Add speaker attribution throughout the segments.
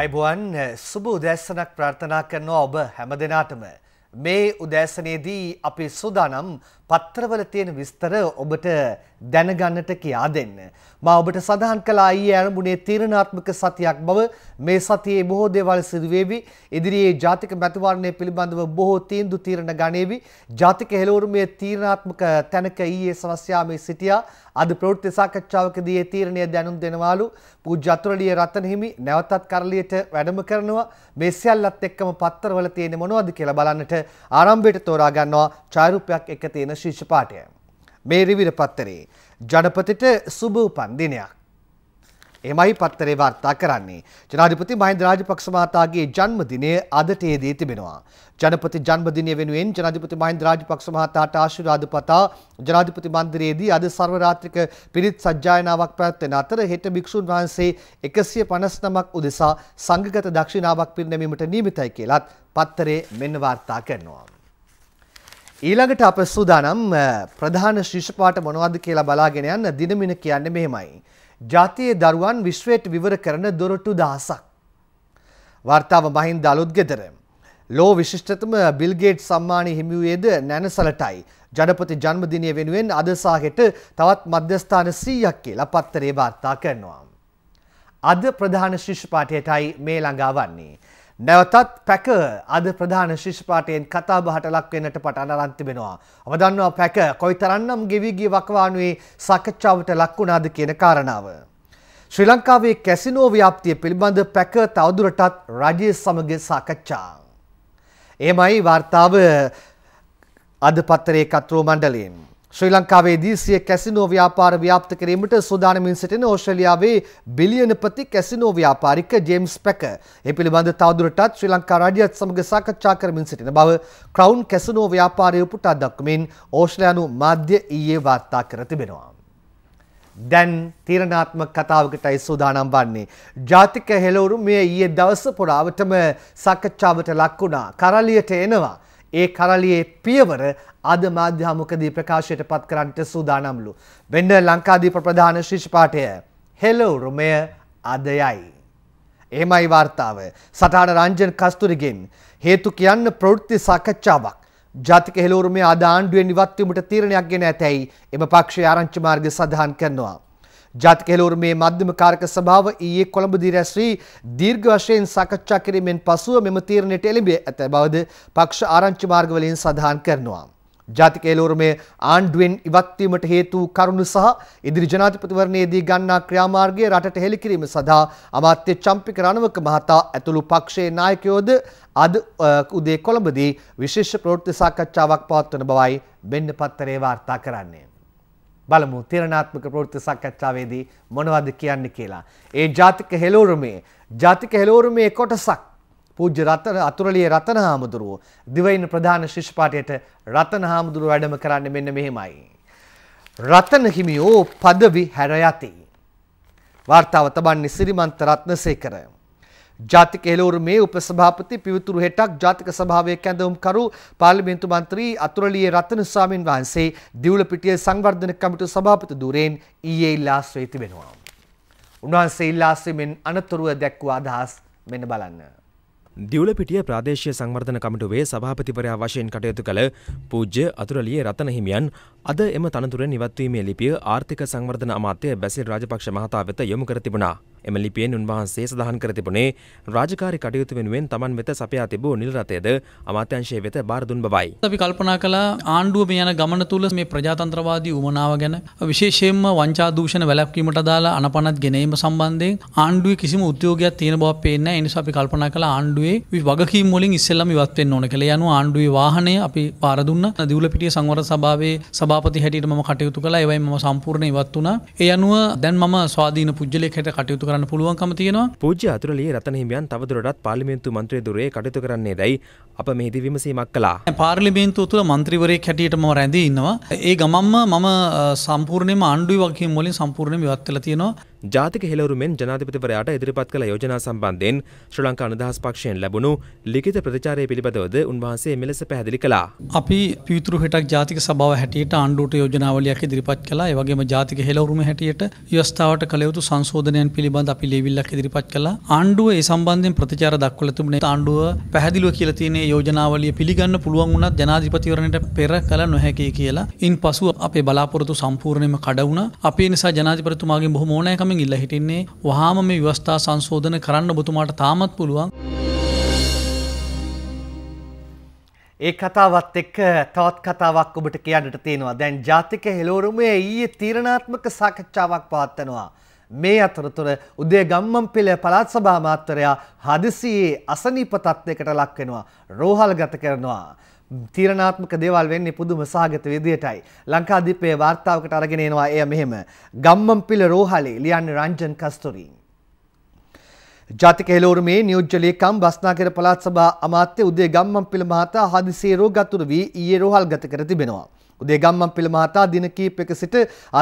Speaker 1: අයිබුවන් සුබ උදැස්සනක් ප්‍රාර්ථනා කරනවා ඔබ හැම දෙනාටම. මේ උදෑසනයේදී අපි සුදානම් පත්තරවල තියෙන විස්තර ඔබට දැනගන්නට කියා දෙන්න. මා ඔබට සඳහන් කළ අයියේ ඇරඹුණේ තීරණාත්මක සතියක් බව මේ සතියේ බොහෝ දේවල් සිදුවේවි. ඉදිරියේ ජාතික මැතිවරණය පිළිබඳව බොහෝ තීන්දු තීරණ ගනේවි. ජාතික හෙළවරුමේ තීරණාත්මක තැනක ඊයේ සවස්යාමේ සිටියා. අද ප්‍රවෘත්ති සාකච්ඡාවකදී ඒ තීරණය දැනුම් දෙනවාලු. පූජ්‍ය අතුරලිය රතන හිමි නැවතත් කරලියට වැඩම කරනවා. මේ සියල්ලත් එක්කම පත්තරවල තියෙන මොනවද කියලා බලන්නට ආරම්භයට තෝරා ගන්නවා ඡායරූපයක් එක තියෙන ශීර්ෂ පාඨය. මේ රිවිර පත්තරේ ජනපතිට සුභ උපන් දිනයක්. එමයි පත්තරේ වාර්තා කරන්නේ. ජනාධිපති මහින්ද රාජපක්ෂ මහතාගේ ජන්මදිනය අදට යෙදී තිබෙනවා. ජනපති ජන්මදිනය වෙනුවෙන් ජනාධිපති මහින්ද රාජපක්ෂ මහතාට ආශිර්වාද පතා ජනාධිපති මන්දිරයේදී අද සර්වරාත්‍රික පිරිත් සජ්ජායනාවක් පැවැත්වෙන අතර හෙට භික්ෂුන් වහන්සේ 159ක් උදෙසා සංඝගත දක්ෂිනාවක් පිරිනැමීමට නියමිතයි කියලත් පත්තරේ මෙන්න වාර්තා කරනවා. ඊළඟට අප සූදානම් ප්‍රධාන ශිෂ්පාට මොනවද කියලා බලාගෙන යන්න දිනමින කියන්නේ මෙහෙමයි. ජාතියේ දරුවන් විශ්වයට විවර කරන දොරටු දහසක්. වර්තාව මහින්ද අලුත් ගෙදර. ලෝ විශිෂ්ටතම බිල් ගේට් සම්මානය හිමි වූයේද නැනසලටයි. ජනපති ජන්මදිනය වෙනුවෙන් අද සාහෙට තවත් මධ්‍යස්ථාන 100ක් කියලා පත්තරේ වාර්තා කරනවා. අද ප්‍රධාන ශිෂ්පාටයටයි මේ ළඟා වන්නේ. නැවතත් පැක අද ප්‍රධාන ශිෂ්පාටයෙන් කතා බහට ලක්වෙනට පටන අරන්තිබෙනවා. ඔබ දන්නවා පැක කොයි තරන්නම් ගෙවිගිය වකවානුවේ සකච්ඡාවට ලක්වුණාද කියන කාරණාව. ශ්‍රී ලංකාවේ කැසිනෝ ව්‍යාප්තිය පිළිබඳ පැක තවදුරටත් රජය සමග සාකච්ඡා. එමයි වාර්තාව අද පත්තරේ කත්‍රෝ මණ්ඩලයෙන්. ශ්‍රී ලංකාවේදී සිය කැසිනෝ ව්‍යාපාර ව්‍යාප්ත කිරීමට සූදානමින් සිටින ඕස්ට්‍රේලියාවේ බිලියනපති කැසිනෝ ව්‍යාපාරික ජේම්ස් පැක ඒ පිළිබඳ තවදුරටත් ශ්‍රී ලංකා රාජ්‍යයත් සමග සාකච්ඡා කරමින් සිටින බව ක්‍රවුන් කැසිනෝ ව්‍යාපාරය උපුටා දක්වමින් ඕස්ට්‍රේලියානු මාධ්‍ය ඊයේ වාර්තා කර තිබෙනවා. දැන් තීරණාත්මක කතාවකටයි සූදානම් වන්නේ. ජාතික හෙළවරු මේ ඊයේ දවස පුරාවටම සාකච්ඡාවට ලක් වුණා. කරලියට එනවා. ඒ කරලියේ පියවර අද මාධ්‍ය හමුකදී ප්‍රකාශයට පත් කරන්නට සූදානම්ලු. වෙන්න ලංකාදීප ප්‍රධාන ශිෂ්පාටය හෙලෝ රුමය අදයයි. එහෙමයි වාර්තාව සටහන රංජන් කස්තුරිගෙන් හේතු කියන්න ප්‍රවෘත්ති සාකච්ඡාවක් ජාතික හෙලෝරුමේ අද ආණ්ඩුවෙන් ඉවත්වීමට තීරණයක් ගෙන ඇතැයි එම පක්ෂයේ ආරංචි මාර්ගය සඳහන් කරනවා. ජාතික හෙළවුරුමේ මධ්‍යම කාරක සභාව ඊයේ කොළඹදී රැස්වී දීර්ඝ වශයෙන් සාකච්ඡා කිරීමෙන් පසුව මෙම තීරණයට එළඹ ඇත බවද පක්ෂ ආරංචි මාර්ගවලින් සඳහන් කරනවා. ජාතික හෙළවුරුමේ ආණ්ඩුවෙන් ඉවත්වීමට හේතු කරුණු සහ ඉදිරි ජනාධිපතිවරණයේදී ගන්නා ක්‍රියාමාර්ගය රටට හෙළි කිරීම සඳහා අමාත්‍ය චම්පික රණවක මහතා ඇතුළු පක්ෂයේ නායකයෝද අද උදේ කොළඹදී විශේෂ ප්‍රවෘත්ති සාකච්ඡාවක් පවත්වන බවයි මෙන්න පත්තරේ වාර්තා කරන්නේ. බලමු තීරණාත්මක ප්‍රවෘත්ති සාකච්ඡාවේදී මොනවද කියන්නේ කියලා. ඒ ජාතික හෙළෝරුමේ ජාතික හෙළෝරුමේ කොටසක් පූජ්‍ය රතන අතුරලිය රතන හාමුදුරුව දිවයින ප්‍රධාන ශිෂ්පාටයට රතන හාමුදුරුව වැඩම කරන්න මෙන්න මෙහෙමයි. රතන හිමියෝ පදවි හැර යති. වාර්තාව තබන්නේ සිරිමන්ත රත්නසේකර. ජාතික එලවරුමේ උපසභාපති පිවිතුරු හෙටක් ජාතික සභාවේ කැඳවුම්කරු පාර්ලිමේන්තු මන්ත්‍රී අතුරලියේ රත්නස්වාමින් වහන්සේ දිවුලපිටිය සංවර්ධන කමිටු සභාපති ධූරයෙන් ඊයේ ඉල්ලාශ්‍රී තිබෙනවා. උන්වහන්සේ ඉල්ලාශ්‍රීමෙන් අනතුරුව දැක්වූ අදහස් මෙන්න බලන්න. දිවුලපිටිය
Speaker 2: ප්‍රාදේශීය සංවර්ධන කමිටුවේ සභාපතිවරයා වශයෙන් කටයුතු කළ පූජ්‍ය අතුරලියේ රතන හිමියන් අද එම තනතුරෙන් ඉවත්වීමේ ලිපිය ආර්ථික සංවර්ධන අමාත්‍ය බැසිල් රාජපක්ෂ මහතා වෙත යොමු කර තිබුණා. එම ලිපියෙන් උන්වහන්සේ සඳහන් කර තිබුණේ රාජකාරි කටයුතු වෙනුවෙන් තමන් වෙත සපයා තිබූ නිල් රථයද අමාත්‍යංශය වෙත බාර දුන් බවයි.
Speaker 3: අපි කල්පනා කළා ආණ්ඩුව මේ යන ගමන තුල මේ ප්‍රජාතන්ත්‍රවාදී උමනාව ගැන විශේෂයෙන්ම වංචා දූෂණ වැළැක්වීමට අදාළ අනපනත් ගෙනීම සම්බන්ධයෙන් ආණ්ඩුවේ කිසිම උද්‍යෝගයක් තියෙන බවක් පේන්නේ නැහැ. ඒ නිසා අපි කල්පනා කළා ආණ්ඩුවේ වගකීම් වලින් ඉස්සෙල්ලාම ඉවත් වෙන්න ඕන කියලා. යනු ආණ්ඩුවේ වාහනය අපි පාර දුන්නා. දිවුලපිටිය සංවර සභාවේ සභාපති හැටියට මම කටයුතු කළා. ඒවයින් මම සම්පූර්ණ ඉවත් වුණා. ඒ අනුව දැන් මම ස්වාධීන පුජ්‍යලයකට කටයුතු කරන්න පුළුවන්කම තියෙනවා
Speaker 2: පූජ්‍ය අතුරලිය රතනහිමියන් තවදුරටත් පාර්ලිමේන්තු මන්ත්‍රී දුරේ කටයුතු කරන්නේ දැයි අප මෙහිදී විමසීමක්
Speaker 3: කළා. පාර්ලිමේන්තුව තුළ මන්ත්‍රීවරයෙක් හැටියටම රැඳී ඉන්නවා. ඒ ගමම්ම මම සම්පූර්ණයෙන්ම ආණ්ඩුවේ වගකීම් වලින් සම්පූර්ණයෙන්ම ඉවත් වෙලා තියෙනවා. ජාතික
Speaker 2: හෙලවරු මෙන් ජනාධිපතිවරයාට ඉදිරිපත් කළ යෝජනා සම්බන්ධයෙන් ශ්‍රී ලංකා අනදහස් පක්ෂයෙන් ලැබුණු ලිඛිත ප්‍රතිචාරය පිළිබඳවද උන්වහන්සේ මෙලෙස පැහැදිලි කළා.
Speaker 3: අපි පිවිතුරු හෙටක් ජාතික සභාව හැටියට ආණ්ඩුවට යෝජනාවලියක් ඉදිරිපත් කළා. ඒ වගේම ජාතික හෙලවරුම හැටියට ව්‍යවස්ථාවට කළ යුතු සංශෝධනයන් පිළිබඳ අපි ලියවිල්ලක් ඉදිරිපත් කළා. ආණ්ඩුව ඒ සම්බන්ධයෙන් ප්‍රතිචාර දක්වලා තිබුණේ ආණ්ඩුව පැහැදිලිව කියලා තියෙන යෝජනාවලිය පිළිගන්න පුළුවන් වුණත් ජනාධිපතිවරණයට පෙර කළ නොහැකි කියලා. ඉන් පසු අපේ බලාපොරොත්තු සම්පූර්ණයෙන්ම කඩ වුණා. අපේ නිසා ජනාධිපතිතුමාගෙන් බොහොම ඕනෑකම සූදානමින් ඉල්ල හිටින්නේ වහාම මේ විවස්ථා සංශෝධන කරන්න ඔබතුමාට තාමත් පුළුවන්.
Speaker 1: ඒ කතාවත් එක්ක තවත් කතාවක් ඔබට කියන්නට තියෙනවා. දැන් ජාතික හෙළවරුමේ ඊයේ තීරණාත්මක සාකච්ඡාවක් පවත්වනවා. මේ අතරතුර උදේ ගම්මන්පිල පළාත් සභා මාත්වරයා හදිසියේ අසනීප තත්ත්වයකට ලක් වෙනවා. රෝහල්ගත කරනවා. තීරණාත්මක දේවල් වෙන්නේ පුදුම සාගත විදියටයි. ලංකාදීපයේ වාර්තාවකට අරගෙන එනවා එය මෙහෙම. ගම්මම්පිල රෝහලේ ලියන්නේ රංජන් කස්තුරි. ජාතික හෙළවරුමේ නියෝජ්‍ය ලේකම් බස්නාකර පළාත් සභා අමාත්‍ය උදේ ගම්මම්පිල මහතා හදිසියේ රෝගතුරු වී ඊයේ රෝහල්ගත කර තිබෙනවා. උදේ ගම්මම්පිල මහතා දින කිහිපයක සිට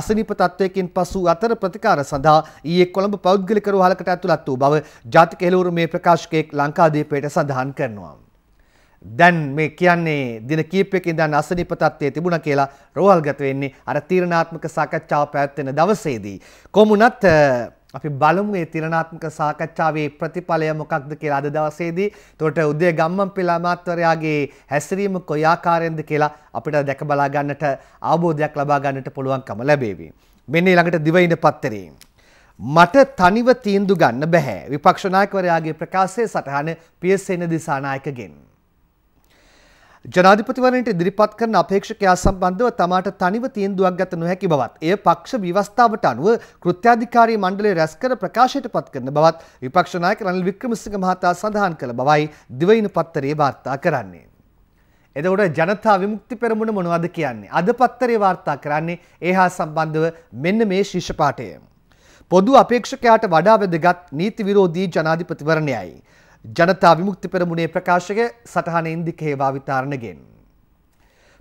Speaker 1: අසනීප තත්වයකින් පසු අතර ප්‍රතිකාර සඳහා ඊයේ කොළඹ පෞද්ගලික රෝහලකට ඇතුළත් වූ බව ජාතික හෙළවරුමේ ප්‍රකාශකයෙක් ලංකාදීපයට සඳහන් කරනවා. දැන් මේ කියන්නේ දින කීපයක ඉඳන් අසනීප තත්ත්වයේ තිබුණා කියලා රෝහල්ගත වෙන්නේ අර තීරණාත්මක සාකච්ඡාව පැවැත්වෙන දවසේදී. කොමුණත් අපි බලමු මේ තිරණාත්මක සාකච්ඡාවේ ප්‍රතිඵලය මොකක්ද කියලා අද දවසේදී. එතකොට උදේ ගම්මන්පිල අමාත්‍යවරයාගේ හැසිරීම කොයි ආකාරයෙන්ද කියලා අපිට දැක බලා ගන්නට අවබෝධයක් ලබා ගන්නට පුළුවන්කම ලැබේවි. මෙන්න ඊළඟට දිවයින පත්තරේ. මට තනිව තීන්දුව ගන්න බෑ. විපක්ෂ නායකවරයාගේ ප්‍රකාශයේ සටහන පියසේන දිසානායකගෙන්. ජනාධිපතිවරණයට ඉදිරිපත් කරන අපේක්ෂකයා සම්බන්ධව තමාට තනිව තීන්දුවක් ගත නොහැකි බවත් එය පක්ෂ විවස්ථාවට අනුව කෘත්‍යාධිකාරී මණ්ඩලය රැස් කර ප්‍රකාශයට පත් කරන බවත් විපක්ෂ නායක රනිල් වික්‍රමසිංහ මහතා සඳහන් කළ බවයි දිවයින පත්තරේ වාර්තා කරන්නේ. එතකොට ජනතා විමුක්ති පෙරමුණ මොනවද කියන්නේ? අද පත්තරේ වාර්තා කරන්නේ ඒ හා සම්බන්ධව මෙන්න මේ ශීර්ෂ පාඨය. පොදු අපේක්ෂකයාට වඩා වැදගත් නීති විරෝධී ජනාධිපතිවරණයයි. ජනතා විමුක්ති පෙරමුණේ ප්‍රකාශක සටහනෙන් දිකේ භාවිතාරණගෙන්.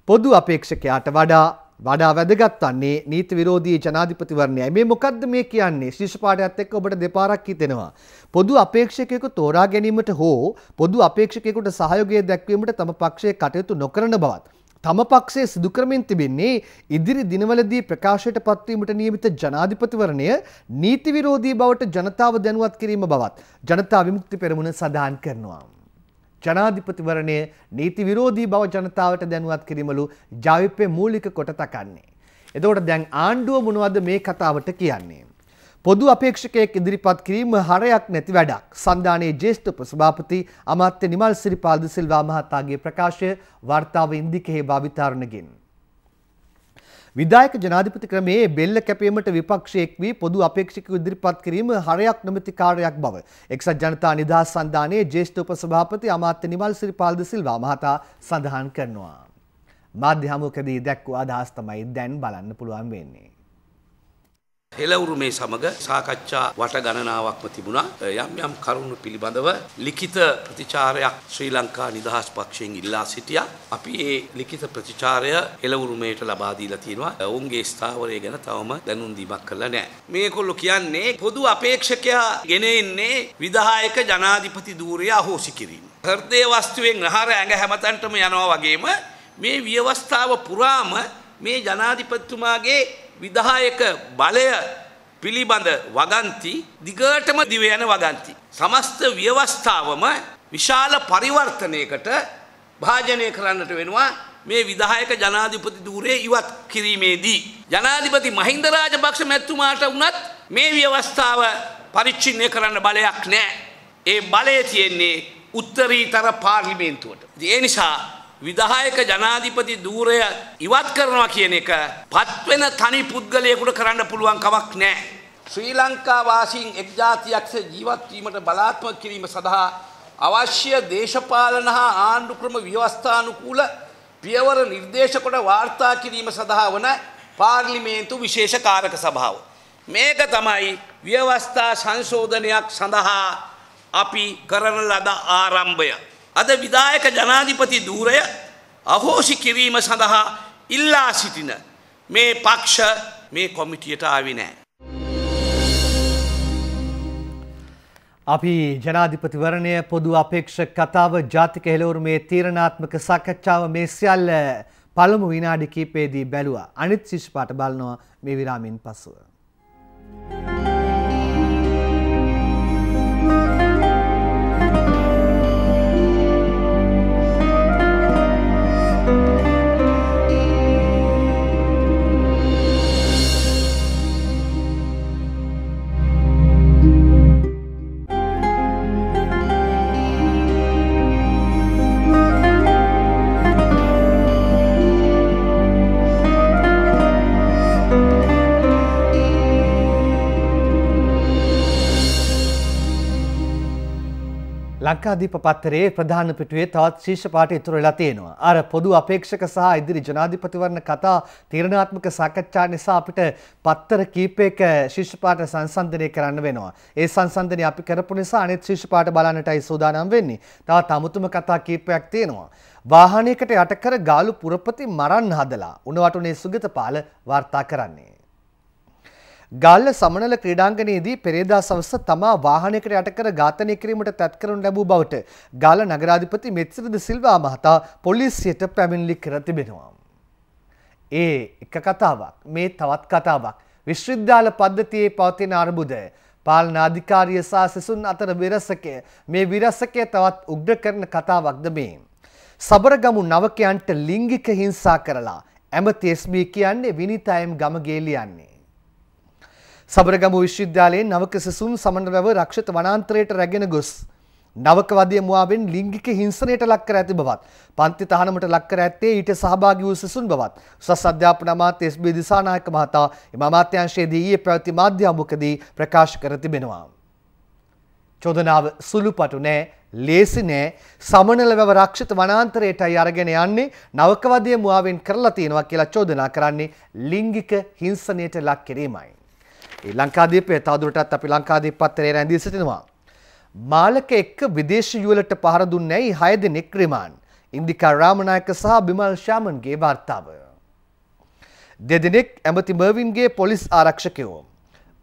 Speaker 1: පොදු අපේක්ෂකයාට වඩා වඩා වැදගත් වන්නේ නීති විරෝධී ජනාධිපතිවරණයයි. මේ මොකද්ද මේ කියන්නේ? ශීර්ෂ පාඩයත් එක්ක ඔබට දෙපාරක් හිතෙනවා. පොදු අපේක්ෂකයෙකු තෝරා ගැනීමට හෝ පොදු අපේක්ෂකයෙකුට සහයෝගය දැක්වීමට තම පක්ෂයේ කටයුතු නොකරන බවත් තම පක්ෂය සිදු කරමින් තිබෙන්නේ ඉදිරි දිනවලදී ප්‍රකාශයට පත්වීමට නියමිත ජනාධිපතිවරණය නීති විරෝධී බවට ජනතාව දැනුවත් කිරීම බවත් ජනතා විමුක්ති පෙරමුණ සඳහන් කරනවා. ජනාධිපතිවරණය නීති විරෝධී බව ජනතාවට දැනුවත් කිරීමලු ජවිප්පේ මූලික කොට තකන්නේ. එතකොට දැන් ආණ්ඩුව මොනවද මේ කතාවට කියන්නේ? පොදු අපේක්ෂකයෙක් ඉදිරිපත් කිරීම හරයක් නැති වැඩක්. සන්ධානයේ ජේෂ්ඨ ප්‍රසභාපති අමාත්‍ය නිමල් සිරිපාද සිල්වා මහතාගේ ප්‍රකාශය වාර්තාව ඉන්දිකෙහි භාවිතාරණගෙන්. විදායක ජනාධිපති ක්‍රමයේ බෙල්ල කැපීමට විපක්ෂයෙක් වී පොදු අපේක්ෂකයෙකු ඉදිරිපත් කිරීම හරයක් නොමැති කාර්යයක් බව එක්සත් ජනතා නිදහස් සන්ධානයේ ජේෂ්ඨ උපසභාපති අමාත්‍ය නිමල් සිරිපාද සිල්වා මහතා සඳහන් කරනවා. මාධ්‍ය හමුවකදී දැක්වූ අදහස් තමයි දැන් බලන්න පුළුවන් වෙන්නේ.
Speaker 4: හෙලවුරු මේ සමග සාකච්ඡා වට ගණනාවක්ම තිබුණා යම් යම් කරුණු පිළිබඳව ලිඛිත ප්‍රතිචාරයක් ශ්‍රී ලංකා නිදහස් පක්ෂයෙන් ඉල්ලා සිටියා. අපි ඒ ලිඛිත ප්‍රතිචාරය හෙලවුරු මේට ලබා දීලා තියෙනවා. ඔවුන්ගේ ස්ථාවරය ගැන තවම දැනුම් දීමක් කළා නැහැ. මේකොල්ලෝ කියන්නේ පොදු අපේක්ෂකයා ගෙනෙන්නේ විධායක ජනාධිපති ධූරය අහෝසි කිරීම. හෘදේ වස්තුවෙන් ආහාර ඇඟ හැමතැනටම යනවා වගේම මේ ව්‍යවස්ථාව පුරාම මේ ජනාධිපතිතුමාගේ විධායක බලය පිළිබඳ වගන්ති දිගටම දිව යන වගන්ති. සමස්ත ව්‍යවස්ථාවම විශාල පරිවර්තනයකට භාජනය කරන්නට වෙනවා මේ විධායක ජනාධිපති ධූරයේ ඉවත් කිරීමේදී ජනාධිපති මහින්ද රාජපක්ෂ මැතිතුමාට වුණත් මේ ව්‍යවස්ථාව පරිච්ඡින්න කරන්න බලයක් නැහැ. ඒ බලය තියෙන්නේ උත්තරීතර පාර්ලිමේන්තුවට. ඒ නිසා විදායක ජනාධිපති ධූරය ඉවත් කරනවා කියන එක පත්වෙන තනි පුද්ගලයෙකුට කරන්න පුළුවන් කමක් නැහැ. ශ්‍රී ලංකා වාසීන් එක් ජාතියක්සේ ජීවත් වීමට බලාත්මක කිරීම සඳහා අවශ්‍ය දේශපාලන හා ආණ්ඩු ක්‍රම ව්‍යවස්ථානුකූල පියවර නිර්දේශ කොට වාර්තා කිරීම සඳහා වන පාර්ලිමේන්තු විශේෂ කාරක සභාව. මේක තමයි ව්‍යවස්ථා සංශෝධනයක් සඳහා අපි කරන ලද ආරම්භය. අද විදායක ජනාධිපති ධූරය අහෝසි කිරීම සඳහා ඉල්ලා සිටින මේ පක්ෂ මේ කොමිටියට ආවි නෑ.
Speaker 1: අපි ජනාධිපතිවරණය පොදු අපේක්ෂ කතාව ජාතික හෙළවරුමේ තීරණාත්මක සාකච්ඡාව මේ සියල්ල පළමු විනාඩි කීපයේදී බැලුවා. අනිත් ශිෂ්පාට බලනවා මේ විරාමින් පසුව. Thank you. ලංකාදීප පත්තරයේ ප්‍රධාන පිටුවේ තවත් ශීෂ පාට ඉතුරු වෙලා තියෙනවා. අර පොදු අපේක්ෂක සහ ඉදිරි ජනාධිපතිවරණ කතා තීරණාත්මක සාකච්ඡා නිසා අපිට පත්තර කීපයක ශීෂ පාට සංසන්දනය කරන්න වෙනවා. ඒ සංසන්දනය අපි කරපු නිසා අනෙත් ශීෂ පාට බලන්නටයි සූදානම් වෙන්නේ. තවත් අමුතුම කතා කීපයක් තියෙනවා. වාහනයකට යටකර ගාලු පුරපති මරන්න හදලා උණවටුනේ සුගත පාල වාර්තා කරන්නේ. ගල්ල සමනල ක්‍රීඩාංගනයේදී පෙරේදා සංස්ථ තමා වාහනයකට යටකර ඝාතනය කිරීමට තැත් කරනු ලැබූ බවට ගාල්ල නගරාධිපති මෙත්සිරිද සිල්වා මහතා පොලිසියට පැමිණිලි කර තිබෙනවා. ඒ එක කතාවක් මේ තවත් කතාවක් විශ්වවිද්‍යාල පද්ධතියේ පවතින අර්බුදය පාලනාධිකාරිය සහ සිසුන් අතර විරසකය මේ විරසකය තවත් උග්‍ර කරන කතාවක්ද මේ. සබරගමු නවකයන්ට ලිංගික හිංසා කරලා ඇම තෙස්බී කියන්නේ විනිතයම් ගම ගේලියන්නේ. සබරගම විශ්වවිද්‍යාලයේ නවක සිසුන් සමනරව රක්ෂිත වනාන්තරයට රැගෙන ගොස් නවක වදිය මුවාවෙන් ලිංගික හිංසනයට ලක් කර ඇති බවත් පන්ති තහනමට ලක් කර ඇත්තේ ඊට සහභාගී වූ සිසුන් බවත් උසස් අධ්‍යාපන අමාත්‍ය එස්.බී. දිසානායක මහතා එම අමාත්‍යාංශයේදී ඊයේ පැවති මාධ්‍ය හමුවකදී ප්‍රකාශ කර තිබෙනවා. චෝදනාව සුළුපටු නෑ ලේසි නෑ සමනල වැව රක්ෂිත වනාන්තරයටයි අරගෙන යන්නේ නවකවදය මුවාවෙන් කරලා තියෙනවා කියලා චෝදනා කරන්නේ ලිංගික හිංසනයට ලක් කිරීමයි. ලංකාදීපය තවදුරටත් අපි ලංකාදීප පත්තරේ රැඳී සිටිනවා. මාලක එක්ක විදේශ යුවලට පහර දුන්නේයි හය දෙනෙක් රිමාන්. ඉන්දිකා රාමනායක සහ බිමල් ශාමන්ගේ වාර්තාව. දෙදෙනෙක් ඇමති මර්වින්ගේ පොලිස් ආරක්ෂකයෝ.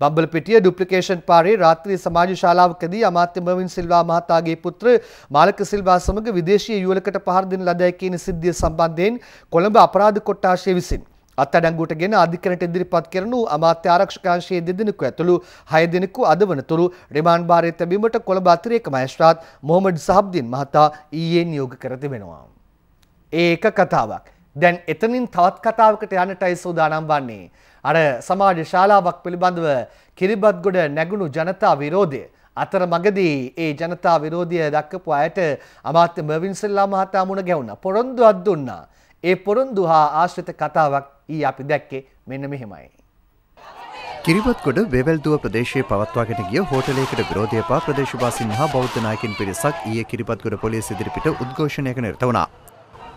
Speaker 1: බම්බලපිටිය ඩුප්ලිකේෂන් පාරේ රාත්‍රී සමාජ ශාලාවකදී අමාත්‍ය මර්වින් සිල්වා මහතාගේ පුත්‍ර මාලක සිල්වා සමග විදේශීය යුවලකට පහර දෙන ලදැයි කියන සිද්ධිය සම්බන්ධයෙන් කොළඹ අපරාධ කොට්ටාශය විසින් අත්අඩංගුවටගෙන අධිකරණයට ඉදිරිපත් කරනු අමාත්‍ය ආරක්ෂකාංශයේ දෙදෙනෙකු ඇතුළු හය දෙනෙකු අද වනතුරු රිමාන්ඩ් භාරයේ තැබීමට කොළඹ අතිරේක මහේස්ත්‍රාත් මොහමඩ් සහබ්දින් මහතා ඊයේ නියෝග කර තිබෙනවා. ඒක කතාවක්. දැන් එතනින් තවත් කතාවකට යන්නටයි සූදානම් වන්නේ. අර සමාජ ශාලාවක් පිළිබඳව කිරිබත්ගොඩ නැගුණු ජනතා විරෝධය අතර මගදී ඒ ජනතා විරෝධය දක්කපු අයට අමාත්‍ය මර්වින් සෙල්ලා මහතා මුණ ගැවුණා. පොරොන්දුවක් දුන්නා. ඒ පොරොන්දු හා ආශ්‍රිත කතාවක් ඊ අපි දැක්කේ මෙන්න මෙහෙමයි.
Speaker 5: කිරිබත්කොට වෙවල්දුව ප්‍රදේශයේ පවත්වාගෙන ගිය හෝටලයකට විරෝධය පා ප්‍රදේශවාසීන් හා බෞද්ධ නායකින් පිරිසක් ඊයේ කිරිබත්ගොඩ පොලිස් ඉදිරිපිට උද්ඝෝෂණයක නිරත වුණා.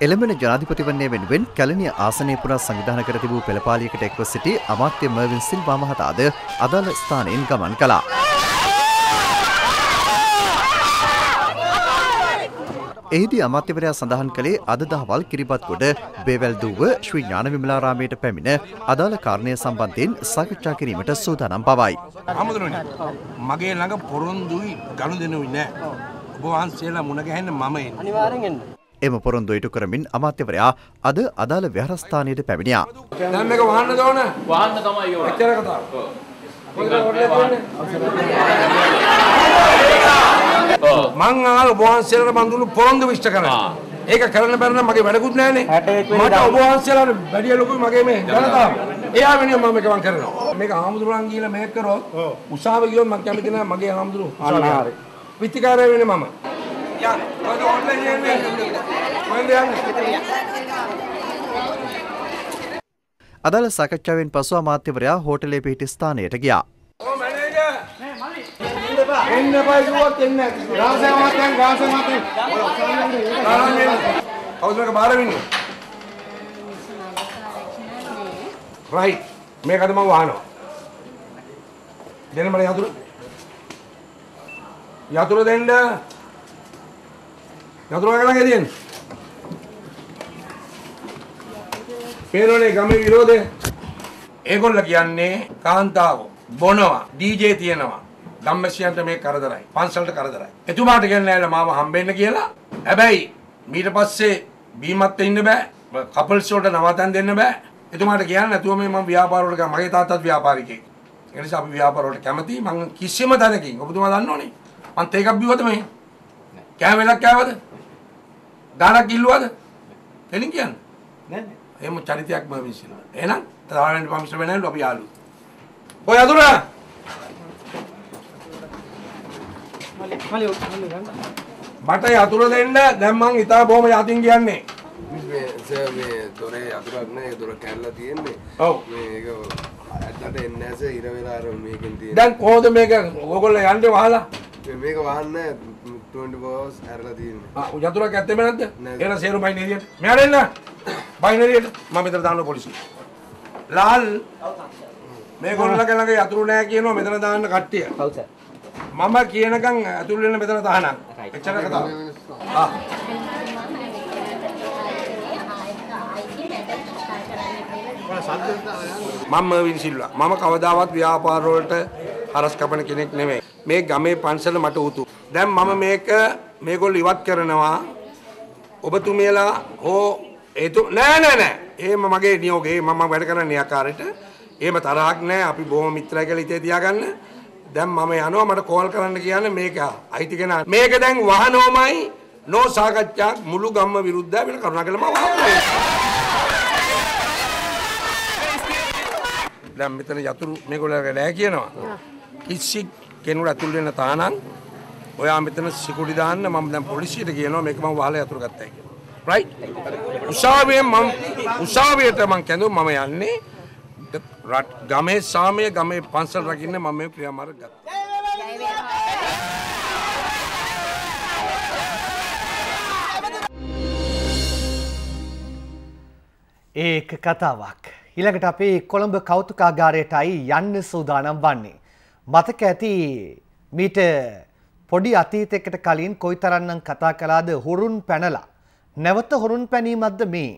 Speaker 5: එළඹෙන ජනාධිපති වන්නේ වෙනුවෙන් කැලණිය ආසනය පුරා සංවිධානය කර තිබූ පෙළපාලියකට එක්ව සිටි අමාත්‍ය මර්වින් සිල්වා මහතාද අදාළ ස්ථානයෙන් ගමන් කළා. එහිදී අමාත්‍යවරයා සඳහන් කළේ අද දහවල් කිරිබත්ගොඩ බේවැල්දූව ශ්‍රී ඥාන විමලාරාමයට පැමිණ අදාළ කාරණය සම්බන්ධයෙන් සාකච්ඡා කිරීමට සූදානම් පවයි.
Speaker 6: හමුදුරුවනි. මගේ ළඟ පොරොන්දුයි ගනුදෙනුයි නෑ. ඔබ වහන්සේලා මුණ ගැහෙන්න මම එන්නේ. අනිවාර්යෙන් එන්න.
Speaker 5: එම පොරොන්දු ඉටු කරමින් අමාත්‍යවරයා අද අදාළ විහාරස්ථානයට පැමිණියා.
Speaker 6: දැන් මේක වහන්න දෝන. වහන්න තමයි ඕන. එච්චර කතාව. මං ආව ඔබවහන්සේලාට මං දුන්නු පොරොන්දු විශ්ට කරන්න. ඒක කරන්න බැරි නම් මගේ වැඩකුත් නැහනේ. මට ඔබවහන්සේලාට වැඩි ලොකුයි මගේ මේ ජනතාව. එයා වෙනුවෙන් මම මේක මං කරනවා. මේක ආමුදුරන් ගිහලා මේක කරොත් උසාව ගියොත් මං කැමති නැහැ මගේ ආමුදුරු. අන්න හරි. විත්තිකාරය වෙන්නේ මම. යන්න. ඔය ඔන්ලයින් යන්නේ. මම යන්නේ.
Speaker 5: අදාළ සාකච්ඡාවෙන් පසු අමාත්‍යවරයා හෝටලේ පිහිටි ස්ථානයට ගියා.
Speaker 6: එන්න එපා කිව්වත් එන්නේ නැහැ. රාසය මාතෙන් රාසය මාතෙන්. කවුද මේක බාර වෙන්නේ? රයිට්. මේකද මම අහනවා. දෙන්න මට යතුරු. යතුරු දෙන්න. යතුරු ගලන් ගෙදියන්නේ. පේනෝනේ ගමේ විරෝධය. ඒගොල්ල කියන්නේ කාන්තාවෝ බොනවා, DJ තියනවා. ගම්මැසියන්ට මේ කරදරයි. පන්සලට කරදරයි. එතුමාට කියන්නේ ඇයිලා මාව හම්බෙන්න කියලා. හැබැයි ඊට පස්සේ බීමත් ඉන්න බෑ. කපල්ස් වලට නවතන් දෙන්න බෑ. එතුමාට කියන්න නැතුව මේ මම ව්‍යාපාර වලට ගියා. මගේ තාත්තත් ව්‍යාපාරිකයෙක්. ඒ නිසා අපි ව්‍යාපාර වලට කැමතියි. මම කිසිම තැනකින් ඔබතුමා දන්නෝනේ. මං තේකක් බිව්වද මේ? කෑම වෙලක් කෑවද? ගානක් ඉල්ලුවද? දෙලින් කියන්න. නෑ නෑ. එහෙම චරිතයක් මම විශ්ිනවා. එහෙනම් තරහවෙන්න පමිශ්‍ර වෙනවලු අපි යාළුවෝ. ඔය අඳුර! මට යතුරු දෙන්න දැන් මං ඉතා බොහොම යතින් කියන්නේ. මේ සර් මේ දොරේ යතුරක් නෑ ඒ දොර කැල්ල තියෙන්නේ. ඔව්. මේක ඇත්තට එන්නේ නැහැ සර් ඉර වෙලා අර මේකෙන් තියෙන. දැන් කොහොමද මේක ඕගොල්ලෝ යන්නේ වහලා? මේක වහන්න 24 hours ඇරලා තියෙන්නේ. ආ යතුරක් ඇත්තේ නැද්ද? එහෙනම් සේරුමයි නේද? මෙහාට එන්න. බයිනරියට මම මෙතන දාන්න පොලිසිය. ලාල් මේ ගොල්ලක ළඟ යතුරු නෑ කියනවා මෙතන දාන්න කට්ටිය. ඔව් සර්. මම කියනකම් ඇතුල් වෙන මෙතන තහනම්. එච්චර කතාව. ආ. මම වින්සිල්ලා. මම කවදාවත් ව්‍යාපාර වලට හරස් කපන කෙනෙක් නෙමෙයි. මේ ගමේ පන්සල මට උතු. දැන් මම මේක මේගොල්ලෝ ඉවත් කරනවා. ඔබතුමියලා හෝ ඒතු නෑ නෑ නෑ. එහෙම මගේ නියෝගේ මම වැඩ කරන්නේ ආකාරයට. එහෙම තරහක් නෑ. අපි බොහොම මිත්‍රයි කියලා හිතේ තියාගන්න. දැන් මම යනවා මට කෝල් කරන්න කියන්නේ මේක අයිති කෙනා. මේක දැන් වහනෝමයි නෝ සාකච්ඡාක් මුළු ගම්ම විරුද්ධයි වෙන කරුණාකරලා මම වහනවා. දැන් මෙතන යතුරු මේගොල්ලෝ නෑ කියනවා. කිසි කෙනෙකුට අතුල් වෙන්න තානම් ඔයා මෙතන සිකුඩි දාන්න මම දැන් පොලිසියට කියනවා මේක මම වහලා යතුරු ගත්තා කියලා. right
Speaker 7: උසාවියෙන් මම
Speaker 6: උසාවියට මම කැඳුවා මම යන්නේ ගමේ සාමය ගමේ පන්සල් රකින්න මම මේ ක්‍රියාමාර්ග
Speaker 7: ගත්තා
Speaker 1: ඒක කතාවක්. ඊළඟට අපේ කොළඹ කෞතුකාගාරයටයි යන්න සූදානම් වන්නේ. මතක ඇති මීට පොඩි අතීතයකට කලින් කොයිතරන්නම් කතා කළාද හුරුන් පැනලා නැවත හොරුන් පැනීමක්ද මේ.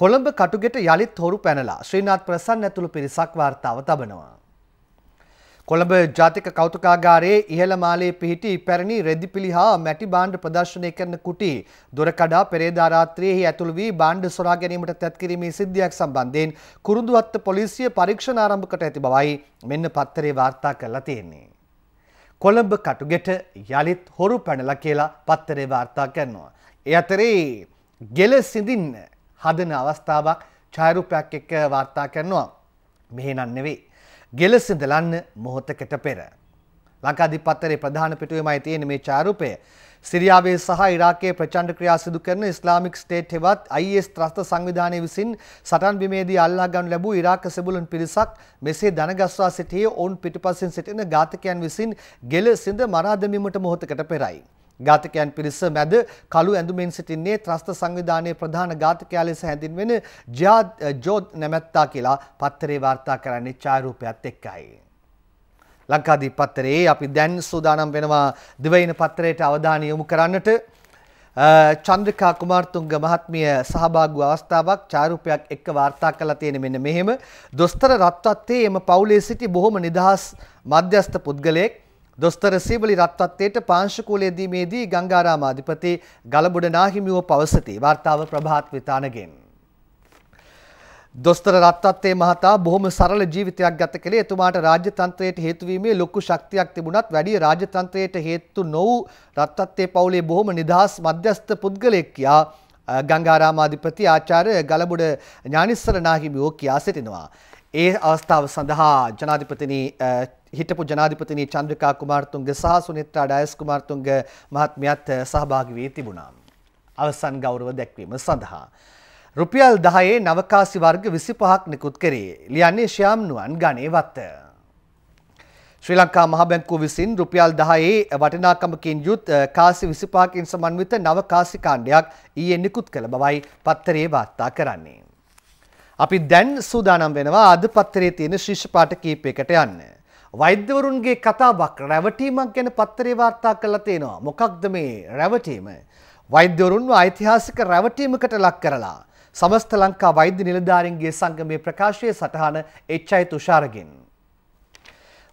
Speaker 1: කොළඹ කටුගෙට යළිත් හොරු පැනලා ශ්‍රීනාත් ප්‍රසන්න ඇතුළු පිරිසක් වාර්තාව තබනවා. කොළඹ ජාතික කෞතුකාගාරයේ ඉහළ මාලයේ පිහිටි පැරණි රෙදිපිලි හා මැටි බාණ්ඩ ප්‍රදර්ශනය කරන කුටි දොරකඩා පෙරේදා රාත්‍රියේහි ඇතුළු වී බාණ්ඩ සොරා ගැනීමට තැත් කිරීමේ සිද්ධියක් සම්බන්ධයෙන් කුරුඳුවත්ත පොලිසිය පරීක්ෂණ ආරම්භකට ඇති බවයි මෙන්න පත්තරේ වාර්තා කරලා තියෙන්නේ. කොළඹ කටුගෙට යළිත් හොරු පැනලා කියලා පත්තරේ වාර්තා කරනවා. ඒ අතරේ ගෙල සිඳින් හදන අවස්ථාවක් චායරුපයක් එක්ක වාර්තා කරනවා මෙහෙනන්නෙවේ. ගෙල සිඳලන්න මොහොතකට පෙර. ලංකාධිපත්තරේ ප්‍රධාන පිටුවමයි තියෙන මේ චාරුපය සිරියාවේ සහ ඉරාකයේ ප්‍රචණ්ඩ ක්‍රියා සිදු කරන ඉස්ලාමික් ස්ටේට් හෙවත් IS ත්‍රස්ත සංවිධානය විසින් සටන් බිමේදී අල්ලා ගන්න ලැබූ ඉරාක සෙබළුන් පිරිසක් මෙසේ දනගස්වා සිටියේ ඔවුන් පිටුපසින් සිටින ඝාතකයන් විසින් ගෙල සිඳ මරා දැමීමට මොහොතකට පෙරයි. ඝාතකයන් පිරිස මැද කළු ඇඳුමින් සිටින්නේ ත්‍රස්ත සංවිධානයේ ප්‍රධාන ඝාතකයා ලෙස හැඳින්වෙන ජාඩ් ජෝඩ් නැමැත්තා කියලා පත්තරේ වාර්තා කරන්නේ ඡායාරූපයත් එක්කයි. ලංකාදීප පත්තරේ අපි දැන් සූදානම් වෙනවා දිවයින පත්තරයට අවධානය යොමු කරන්නට චන්ද්‍රිකා කුමාර්තුංග මහත්මිය සහභාගී අවස්ථාවක් චාරූපයක් එක්ක වාර්තා කළා තියෙන මෙන්න මෙහෙම දොස්තර රත්වත්තේ එම පවුලේ සිටි බොහොම නිදහස් මධ්‍යස්ථ පුද්ගලයෙක් දොස්තර සීබලි රත්වත්තේට පාංශකූලයේ දීමේදී ගංගාරාම අධිපති ගලබුඩ නාහිමියෝ පවසති. වාර්තාව ප්‍රභාත් විතානගෙන්. දොස්තර රත්වත්තේ මහතා බොහොම සරල ජීවිතයක් ගත කළේ එතුමාට රාජ්‍යතන්ත්‍රයට හේතු වීමේ ලොකු ශක්තියක් තිබුණත් වැඩි රාජ්‍යතන්ත්‍රයට හේතු නොවූ රත්වත්තේ පවුලේ බොහොම නිදහස් මධ්‍යස්ථ පුද්ගලයෙක් කියා ගංගාරාමාධිපති ආචාර්ය ගලබුඩ ඥානිස්සර නාහිමියෝ කියා සිටිනවා. ඒ අවස්ථාව සඳහා ජනාධිපතිනි හිටපු ජනාධිපතිනී චන්ද්‍රිකා කුමාරතුංග සහ සුනිත්‍රා ඩයස් කුමාරතුංග මහත්මියත් සහභාගී වී තිබුණා. අවසන් ගෞරව දැක්වීම සඳහා රුපියල් 10ේ නවකාසි වර්ග 25ක් නිකුත් කරේ. ලියන්නේ ශ්‍යාම් නුවන් ගණේවත්ත. ශ්‍රී ලංකා මහ බැංකුව විසින් රුපියල් 10ේ වටිනාකමකින් යුත් කාසි 25කින් සමන්විත නවකාසි කාණ්ඩයක් ඊයේ නිකුත් කළ බවයි පත්තරේ වාර්තා කරන්නේ. අපි දැන් සූදානම් වෙනවා අද පත්තරේ තියෙන ශීර්ෂ පාඨ කීපයකට යන්නේ. වෛද්‍යවරුන්ගේ කතාවක් රැවටීමක් ගැන පත්තරේ වාර්තා කරලා තියෙනවා. මොකක්ද මේ රැවටීම? වෛද්‍යවරුන්ව ඓතිහාසික රැවටීමකට ලක් කරලා සමස්ත ලංකා වෛද්‍ය නිලධාරීන්ගේ සංගමේ ප්‍රකාශයේ සටහන එච්.අයි. තුෂාරගෙන්.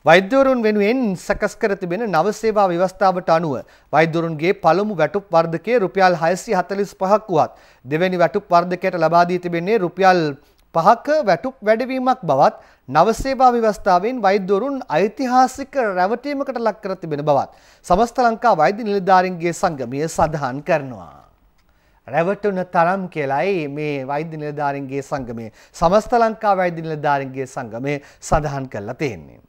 Speaker 1: වෛද්‍යවරුන් වෙනුවෙන් සකස් කර තිබෙන නව සේවා ව්‍යවස්ථාවට අනුව වෛද්‍යවරුන්ගේ පළමු වැටුප් වර්ධකය රුපියල් 645ක් වුවත් දෙවැනි වැටුප් වර්ධකයට ලබා දී තිබෙන්නේ රුපියල් පහක වැටුප් වැඩවීමක් බවත් නවසේවා ව්‍යවස්ථාවෙන් වෛද්‍යවරුන් ඓතිහාසික රැවටීමකට ලක් කර තිබෙන බවත් සමස්ත ලංකා වෛද්‍ය නිලධාරීන්ගේ සංගමය සඳහන් කරනවා. රැවටුන තරම් කියලායි මේ වෛද්‍ය නිලධාරීන්ගේ සංගමය සමස්ත ලංකා වෛද්‍ය නිලධාරීන්ගේ සංගමය සඳහන් කරලා තියෙන්නේ.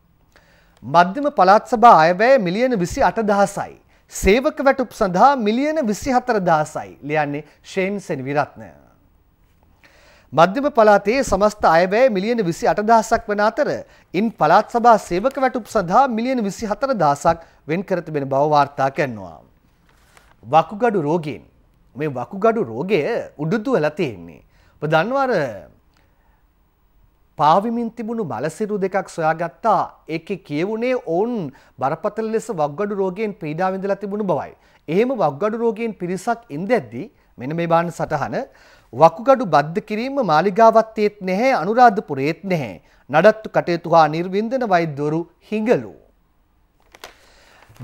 Speaker 1: මධ්‍යම පළාත් සභා අයවැය මිලියන 28000යි. සේවක වැටුප් සඳහා මිලියන 24000යි. ලියන්නේ ෂේන් සෙනවිරත්න. මධ්‍යම පළාතේ සමස්ත අයවැය මිලියන 28000ක් වන අතර ඉන් පළාත් සභා සේවක වැටුප් සඳහා මිලියන 24000ක් වෙන් කර තිබෙන බව වාර්තා කරනවා. වකුගඩු රෝගීන් මේ වකුගඩු රෝගය උඩුදුවල තියෙන්නේ. ඔබ දන්නවර පාවිමින් තිබුණු මලසිරු දෙකක් සොයාගත්තා. ඒකේ කියවුනේ ඔවුන් බරපතල ලෙස වකුගඩු රෝගයෙන් පීඩා විඳලා තිබුණු බවයි. එහෙම වකුගඩු රෝගීන් පිරිසක් ඉඳද්දී මෙන්න මේ බාන්න සටහන වකුගඩු බද්ධ කිරීම මාලිගාවත්තේත් නැහැ අනුරාධපුරේත් නැහැ. නඩත්තු කටයුතු හා නිර්වින්දන වෛද්‍යවරු හිඟලු.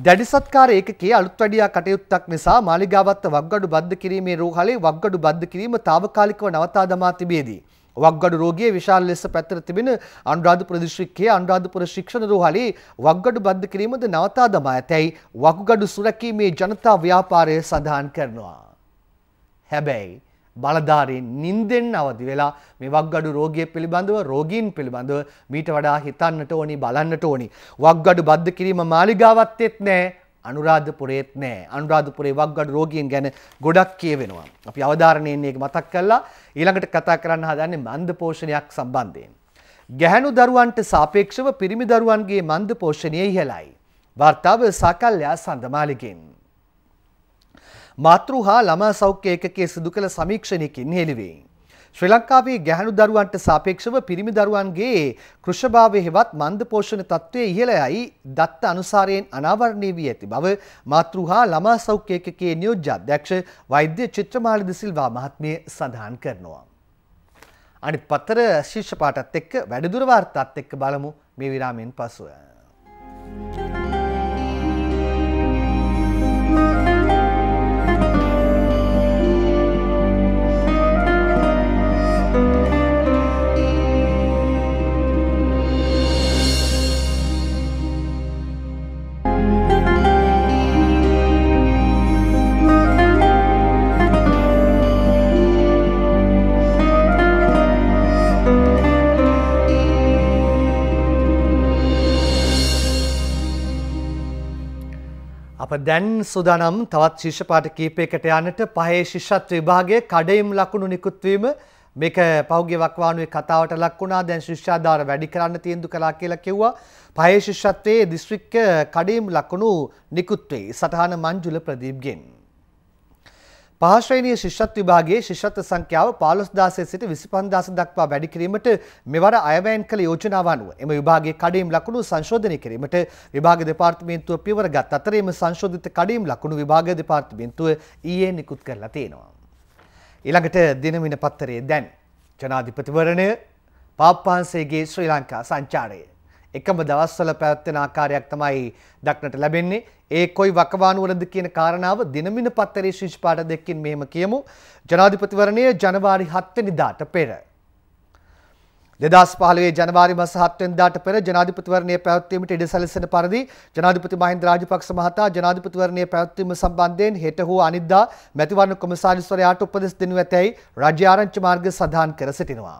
Speaker 1: දැඩි සත්කාර ඒකකයේ අලුත් වැඩියා කටයුත්තක් නිසා මාලිගාවත්ත වක්ගඩු බද්ධ කිරීමේ රෝහලේ වක්ගඩු බද්ධ කිරීම తాවකාලිකව නවතා දමා තිබේදී වක්ගඩු රෝගියේ විශාල ලෙස පැතර තිබෙන අනුරාධපුර දිස්ත්‍රික්කයේ අනුරාධපුර ශික්ෂණ රෝහලේ වක්ගඩු බද්ධ කිරීමද නවතා දමා ඇතැයි වකුගඩු සුරැකීමේ ජනතා ව්‍යාපාරය සඳහන් කරනවා. හැබැයි බලධාරීන් නින්දෙන් අවදි වෙලා මේ වක්ගඩු රෝගිය පිළිබඳව රෝගීන් පිළිබඳව මීට වඩා හිතන්නට ඕනි බලන්නට ඕනි. වක්ගඩු බද්ධ කිරීම මාලිගාවත් එත් නෑ අනුරාධපුරයේත් නෑ අනුරාධපුරේ වක්ගඩු රෝගීන් ගැන ගොඩක් කියවෙනවා. අපි අවධාරණයෙන් ඒක මතක් කළා ඊළඟට කතා කරන්න හදන්නේ මන්ද පෝෂණයක් සම්බන්ධයෙන්. ගැහැණු දරුවන්ට සාපේක්ෂව පිරිමි දරුවන්ගේ මන්ද පෝෂණය ඉහළයි. වර්තාව සාකල්යා සඳමාලිගෙන්. මාතෘ හා ළමා සෞඛ්‍ය ඒකකයේ සිදු කළ සමීක්ෂණයකින් හෙළිවේ. ශ්‍රී ලංකාවේ ගැහැණු දරුවන්ට සාපේක්ෂව පිරිමි දරුවන්ගේ කෘෂභාවය හෙවත් මන්ද පෝෂණ තත්ත්වය ඉහළ යයි දත්ත අනුසාරයෙන් අනාවරණය වී ඇති බව මාතෘ හා ළමා සෞඛ්‍ය ඒකකයේ නියෝජ්‍ය අධ්‍යක්ෂ වෛද්‍ය චිත්‍රමාලි ද සිල්වා මහත්මිය සඳහන් කරනවා. අනිත් පතර ශීර්ෂ පාටත් එක්ක වැඩිදුර වාර්තාත් එක්ක බලමු මේ විරාමයෙන් පසුව. Thank you. අප දැන් සුදනම් තවත් ශිෂ්‍යපාට කීපයකට යන්නට පහේ ශිෂ්‍යත් විභාගයේ කඩයිම් ලකුණු නිකුත්වීම මේක පෞගේ වක්වානුවේ කතාවට ලක් වුණා දැන් ශිෂ්‍යාධාර වැඩි කරන්න තීන්දුව කළා කියලා කිව්වා පහේ ශිෂ්‍යත්වයේ දිස්ත්‍රික්ක කඩයිම් ලකුණු නිකුත් වෙයි සටහන මංජුල ප්‍රදීප්ගෙන් පහශ්‍රේණිය ශිෂ්‍යත් විභාගයේ ශිෂ්‍යත්ව සංඛ්‍යාව 15000 සිට 25000 දක්වා වැඩි කිරීමට මෙවර අයවැයෙන් කළ යෝජනාව අනුව එම විභාගයේ කඩේම් ලකුණු සංශෝධනය කිරීමට විභාග දෙපාර්තමේන්තුව පියවර ගත් අතර එම සංශෝධිත කඩේම් ලකුණු විභාග දෙපාර්තමේන්තුව ඊයේ නිකුත් කරලා තියෙනවා. ඊළඟට දිනමින පත්තරයේ දැන් ජනාධිපතිවරණය පාප්පාන්සේගේ ශ්‍රී ලංකා සංචාරයේ එකම දවස්වල පැවැත්වෙන ආකාරයක් තමයි දක්නට ලැබෙන්නේ. ඒ කොයි වකවානුවලද කියන කාරණාව දිනමින පත්තරේ ශිෂ් පාට දෙකින් මෙහෙම කියමු. ජනාධිපතිවරණය ජනවාරි 7 වෙනිදාට පෙර. 2015 ජනවාරි මාස 7 වෙනිදාට පෙර ජනාධිපතිවරණය පැවැත්වීමට ඉඩ සැලසෙන පරිදි ජනාධිපති මහින්ද රාජපක්ෂ මහතා ජනාධිපතිවරණය පැවැත්වීම සම්බන්ධයෙන් හෙට හෝ අනිද්දා මැතිවරණ කොමසාරිස්වරයාට උපදෙස් දෙනු ඇතැයි රාජ්‍ය ආරංචි මාර්ගය සඳහන් කර සිටිනවා.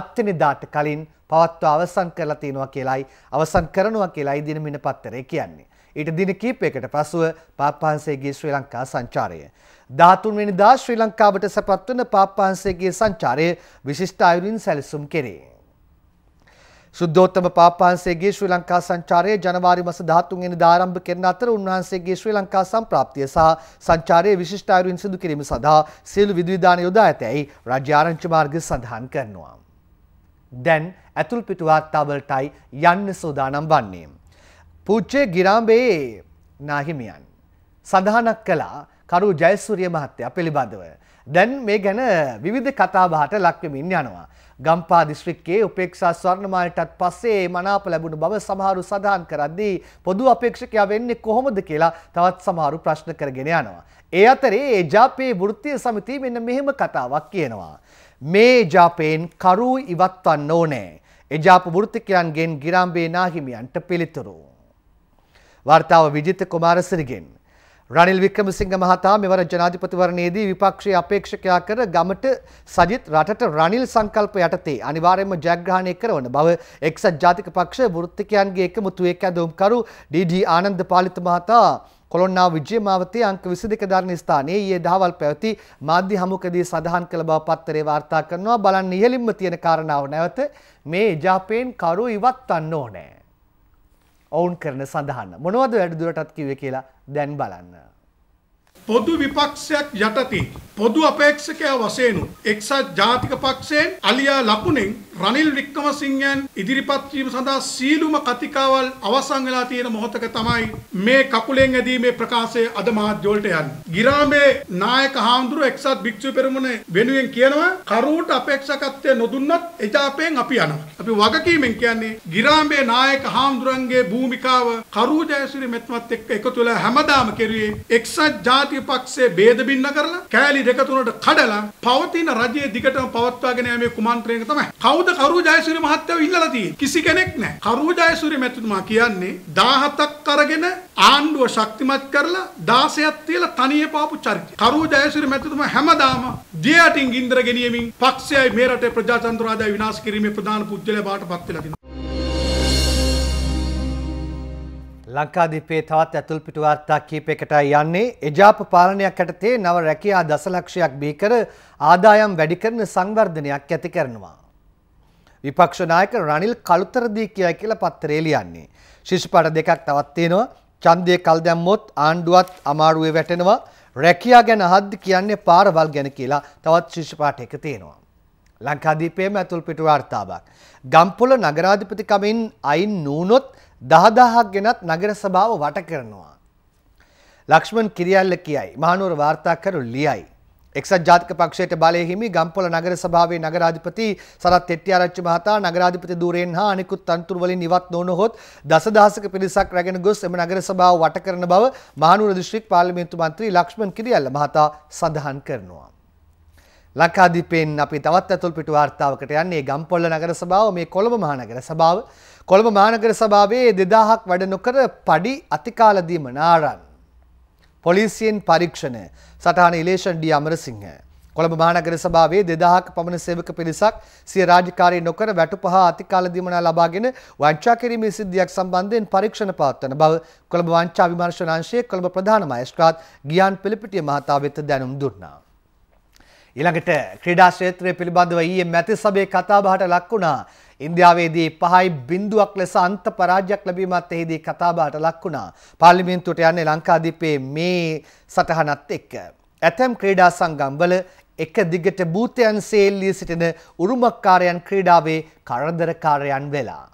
Speaker 1: 7 වෙනිදාට කලින් පවත්ව අවසන් කරලා තියෙනවා කියලායි අවසන් කරනවා කියලායි දිනමින පත්තරේ කියන්නේ. ඊට දින කීපයකට පසුව පාප්පහන්සේගේ ශ්‍රී ලංකා සංචාරය. 13 වෙනිදා ශ්‍රී ලංකාවට සැපත් වන පාප්පහන්සේගේ සංචාරය විශිෂ්ට අයුරින් සැලසුම් කෙරේ. සුද්දෝත්තම පාපහන්සේගේ ශ්‍රී ලංකා සංචාරය ජනවාරි මස 13 වෙනිදා ආරම්භ කරන අතර උන්වහන්සේගේ ශ්‍රී ලංකා සම්ප්‍රාප්තිය සහ සංචාරයේ විශිෂ්ට අයුරින් සිදු කිරීම සඳහා සියලු විධිවිධාන යොදා ඇතැයි රාජ්‍ය ආරංචි මාර්ගය සඳහන් කරනවා. දැන් ඇතුල්පිට වාර්තාවලටයි යන්න සූදානම් වන්නේ. පූජ්‍ය ගිරාම්බේ නාහිමියන් සඳහනක් කළා කරු ජයසූරිය මහත්තයා පිළිබඳව. දැන් මේ ගැන විවිධ කතාබහට ලක්වමින් යනවා. ගම්පා දිස්ත්‍රික්කයේ උපේක්ෂා ස්වර්ණමාලටත් පස්සේ මනාප ලැබුණු බව සමහරු සඳහන් කරද්දී පොදු අපේක්ෂකයා වෙන්නේ කොහොමද කියලා තවත් සමහරු ප්‍රශ්න කරගෙන යනවා. ඒ අතරේ ඒ ජාපයේ වෘත්තීය සමිතිය මෙන්න මෙහෙම කතාවක් කියනවා. මේ ජාපයෙන් කරු ඉවත්වන්න ඕනේ. එජාප වෘත්තිකයන්ගෙන් ගිරාම්බේ නාහිමියන්ට පිළිතුරු. වර්තාව විජිත කුමාරසිරිගෙන්. රනිල් වික්‍රමසිංහ මහතා මෙවර ජනාධිපතිවරණයේදී විපක්ෂයේ අපේක්ෂකයා කර ගමට සජිත් රටට රනිල් සංකල්ප යටතේ අනිවාර්යයෙන්ම ජයග්‍රහණය කරන බව එක්සත් ජාතික පක්ෂ වෘත්තිකයන්ගේ එකමුතුවේ කැඳවුම්කරු ඩී.ඩී. ආනන්ද පාලිත මහතා කොළොන්නාව විජය මාවතේ අංක 22 දරණ ස්ථානයේ ඊයේ දහවල් පැවති මාධ්‍ය හමුවකදී සඳහන් කළ බව පත්තරේ වාර්තා කරනවා බලන්න ඉහළින්ම තියෙන කාරණාව නැවත මේ ජාපේන් කරු ඉවත්වන්න ඕනේ. ඔවුන් කරන සඳහන් මොනවද වැඩිදුරටත් කිව්වේ කියලා දැන් බලන්න.
Speaker 8: පොදු විපක්ෂයක් යටතේ පොදු අපේක්ෂකයා වශයෙන් එක්සත් ජාතික පක්ෂයෙන් අලියා ලකුණෙන් රනිල් වික්‍රමසිංහයන් ඉදිරිපත් වීම සඳහා සීලුම කතිකාවල් අවසන් වෙලා තියෙන මොහොතක තමයි මේ කකුලෙන් ඇදීමේ ප්‍රකාශය අද මාධ්‍යවලට යන්නේ. ගිරාමේ නායක හාමුදුරුව එක්සත් භික්ෂු පෙරමුණ වෙනුවෙන් කියනවා කරුවට අපේක්ෂකත්වය නොදුන්නත් එජාපයෙන් අපි යනවා. අපි වගකීමෙන් කියන්නේ ගිරාමේ නායක හාමුදුරන්ගේ භූමිකාව කරුව ජයසිරි මෙත්මත් එක්ක එකතු වෙලා හැමදාම කෙරුවේ එක්සත් ජාතික ජාතික පක්ෂයේ ભેද බින්න කරලා කෑලි දෙක තුනට කඩලා පවතින රජයේ දිගටම පවත්වාගෙන යෑමේ කුමන්ත්‍රණය තමයි. කවුද කරු ජයසූරිය මහත්තයෝ ඉල්ලලා තියෙන්නේ? කිසි කෙනෙක් නැහැ. කරු ජයසූරිය මැතිතුමා කියන්නේ 17ක් අරගෙන ආණ්ඩුව ශක්තිමත් කරලා 16ක් තියලා තනියේ පාපු චරිතය. කරු ජයසූරිය මැතිතුමා හැමදාම දිය අටින් ගින්දර ගෙනියමින් පක්ෂයයි මේ රටේ ප්‍රජාතන්ත්‍රවාදය විනාශ කිරීමේ ප්‍රධාන පුද්ගලයා බවට පත් වෙලා තිනවා.
Speaker 1: ලංකාදීපේ තවත් ඇතුල් පිටු වාර්තා කීපයකටයි යන්නේ එජාප පාලනයක් යටතේ නව රැකියා දසලක්ෂයක් බිහිකර ආදායම් වැඩි කරන සංවර්ධනයක් ඇති කරනවා. විපක්ෂ නායක රනිල් කළුතරදී කියයි කියලා පත්තරේ ලියන්නේ. ශිෂ්‍යපාඨ දෙකක් තවත් තියෙනවා. ඡන්දය කල් දැම්මොත් ආණ්ඩුවත් අමාරුවේ වැටෙනවා. රැකියා ගැන හද්ද කියන්නේ පාරවල් ගැන කියලා තවත් ශිෂ්‍යපාඨයක තියෙනවා. ලංකාදීපයේම ඇතුල් පිටු වාර්තාවක්. ගම්පොළ නගරාධිපතිකමෙන් අයින් නූනොත් දහදාහක් ගෙනත් නගර සභාව වට කරනවා. ලක්ෂ්මන් කිරියල්ල කියයි මහනුවර වාර්තා කරු ලියයි. එක්සත් ජාතික පක්ෂයට බලය හිමි ගම්පොල නගර සභාවේ නගරාධිපති සරත් තෙට්ටිආරච්චි මහතා නගරාධිපති ධූරයෙන් හා අනෙකුත් තනතුරු වලින් ඉවත් නොවනහොත් දසදහසක පිරිසක් රැගෙන ගොස් එම නගර සභාව වට කරන බව මහනුවර දිස්ත්‍රික් පාර්ලිමේන්තු මන්ත්‍රී ලක්ෂ්මන් කිරියල්ල මහතා සඳහන් කරනවා. ලංකාදීපයෙන් අපි තවත් ඇතුල් පිටු වාර්තාවකට යන්නේ ගම්පොල්ල නගර සභාව මේ කොළඹ මහනගර සභාව කොළඹ මානගර සභාවේ දෙදාහක් වැඩ නොකර පඩි අතිකාලදීම නාරන්. පොලිසියෙන් පරීක්ෂණ සටහන ඉලේෂන් ඩී අමරසිංහ. කොළඹ මානගර සභාවේ දෙදාහක් පමණ සේවක පිරිසක් සිය රාජකාරී නොකර වැටු පහ අතිකාලදීමනා ලබාගෙන වංචා කිරීමේ සිද්ධියක් සම්බන්ධයෙන් පරීක්ෂණ පවත්වන බව කොළඹ වංචා විමර්ශන අංශයේ කොළඹ ප්‍රධාන මහේස්ත්‍රාත් ගියාන් පිලිපිටිය මහතා වෙත දැනුම් දුන්නා. ඊළඟට ක්‍රීඩා ක්ෂේත්‍රය පිළිබඳව ඊයේ මැති සභේ කතාබහට ලක් වුණා. ඉන්දියාවේදී පහයි බින්දුවක් ලෙස අන්ත පරාජයක් ලැබීමත් එහිදී කතාබහට ලක් වුණා. පාර්ලිමේන්තුවට යන්නේ ලංකාදීපේ මේ සටහනත් එක්ක. ඇතැම් ක්‍රීඩා සංගම්වල එක දිගට භූතයන් සේල්ලී සිටින උරුමකාරයන් ක්‍රීඩාවේ කරදරකාරයන් වෙලා.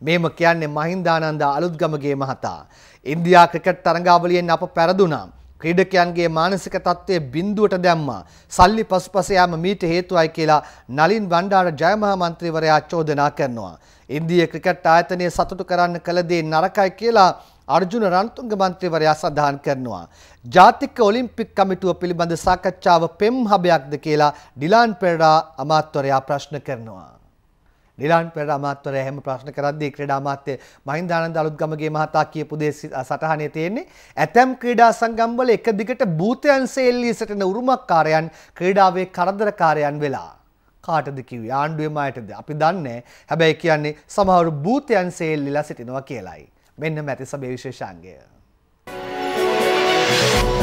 Speaker 1: මේම කියන්නේ මහින්දානන්ද අලුත්ගමගේ මහතා. ඉන්දියා ක්‍රිකට් තරඟාවලියෙන් අප පැරදුනම්. ක්‍රීඩකයන්ගේ මානසික තත්ත්වය බිඳුවට දැම්මා. සල්ලි පසුපස යාම මීට හේතුවයි කියලා නලින් බණ්ඩාර ජයමහා මන්ත්‍රීවරයා චෝදනා කරනවා. ඉන්දිය ක්‍රිකට් ආයතනය සතුටු කරන්න කළ දේ නරකයි කියලා අර්ජුන රන්තුංග මන්ත්‍රීවරයා සඳහන් කරනවා. ජාතික ඔලිම්පික් කමිටුව පිළිබඳ සාකච්ඡාව පෙම් හබයක්ද කියලා ඩිලාන් පෙරඩා අමාත්‍යවරයා ප්‍රශ්න කරනවා. නිලාන් පෙර අමාත්‍යවරයා හැම ප්‍රශ්න කරද්දී ක්‍රීඩා අමාත්‍ය මහින්දානන්ද අලුත්ගමගේ මහතා කියපු දේ සටහනේ තියෙන්නේ ඇතම් ක්‍රීඩා සංගම් වල එක දිගට භූතයන් සෙල්ලී සිටින උරුමකාරයන් ක්‍රීඩාවේ කරදරකාරයන් වෙලා කාටද කිව්වේ ආණ්ඩුවේම අයටද අපි දන්නේ හැබැයි කියන්නේ සමහර භූතයන් සෙල්ලීලා සිටිනවා කියලයි මෙන්න මැතිසභේ විශේෂාංගය Thank
Speaker 8: you.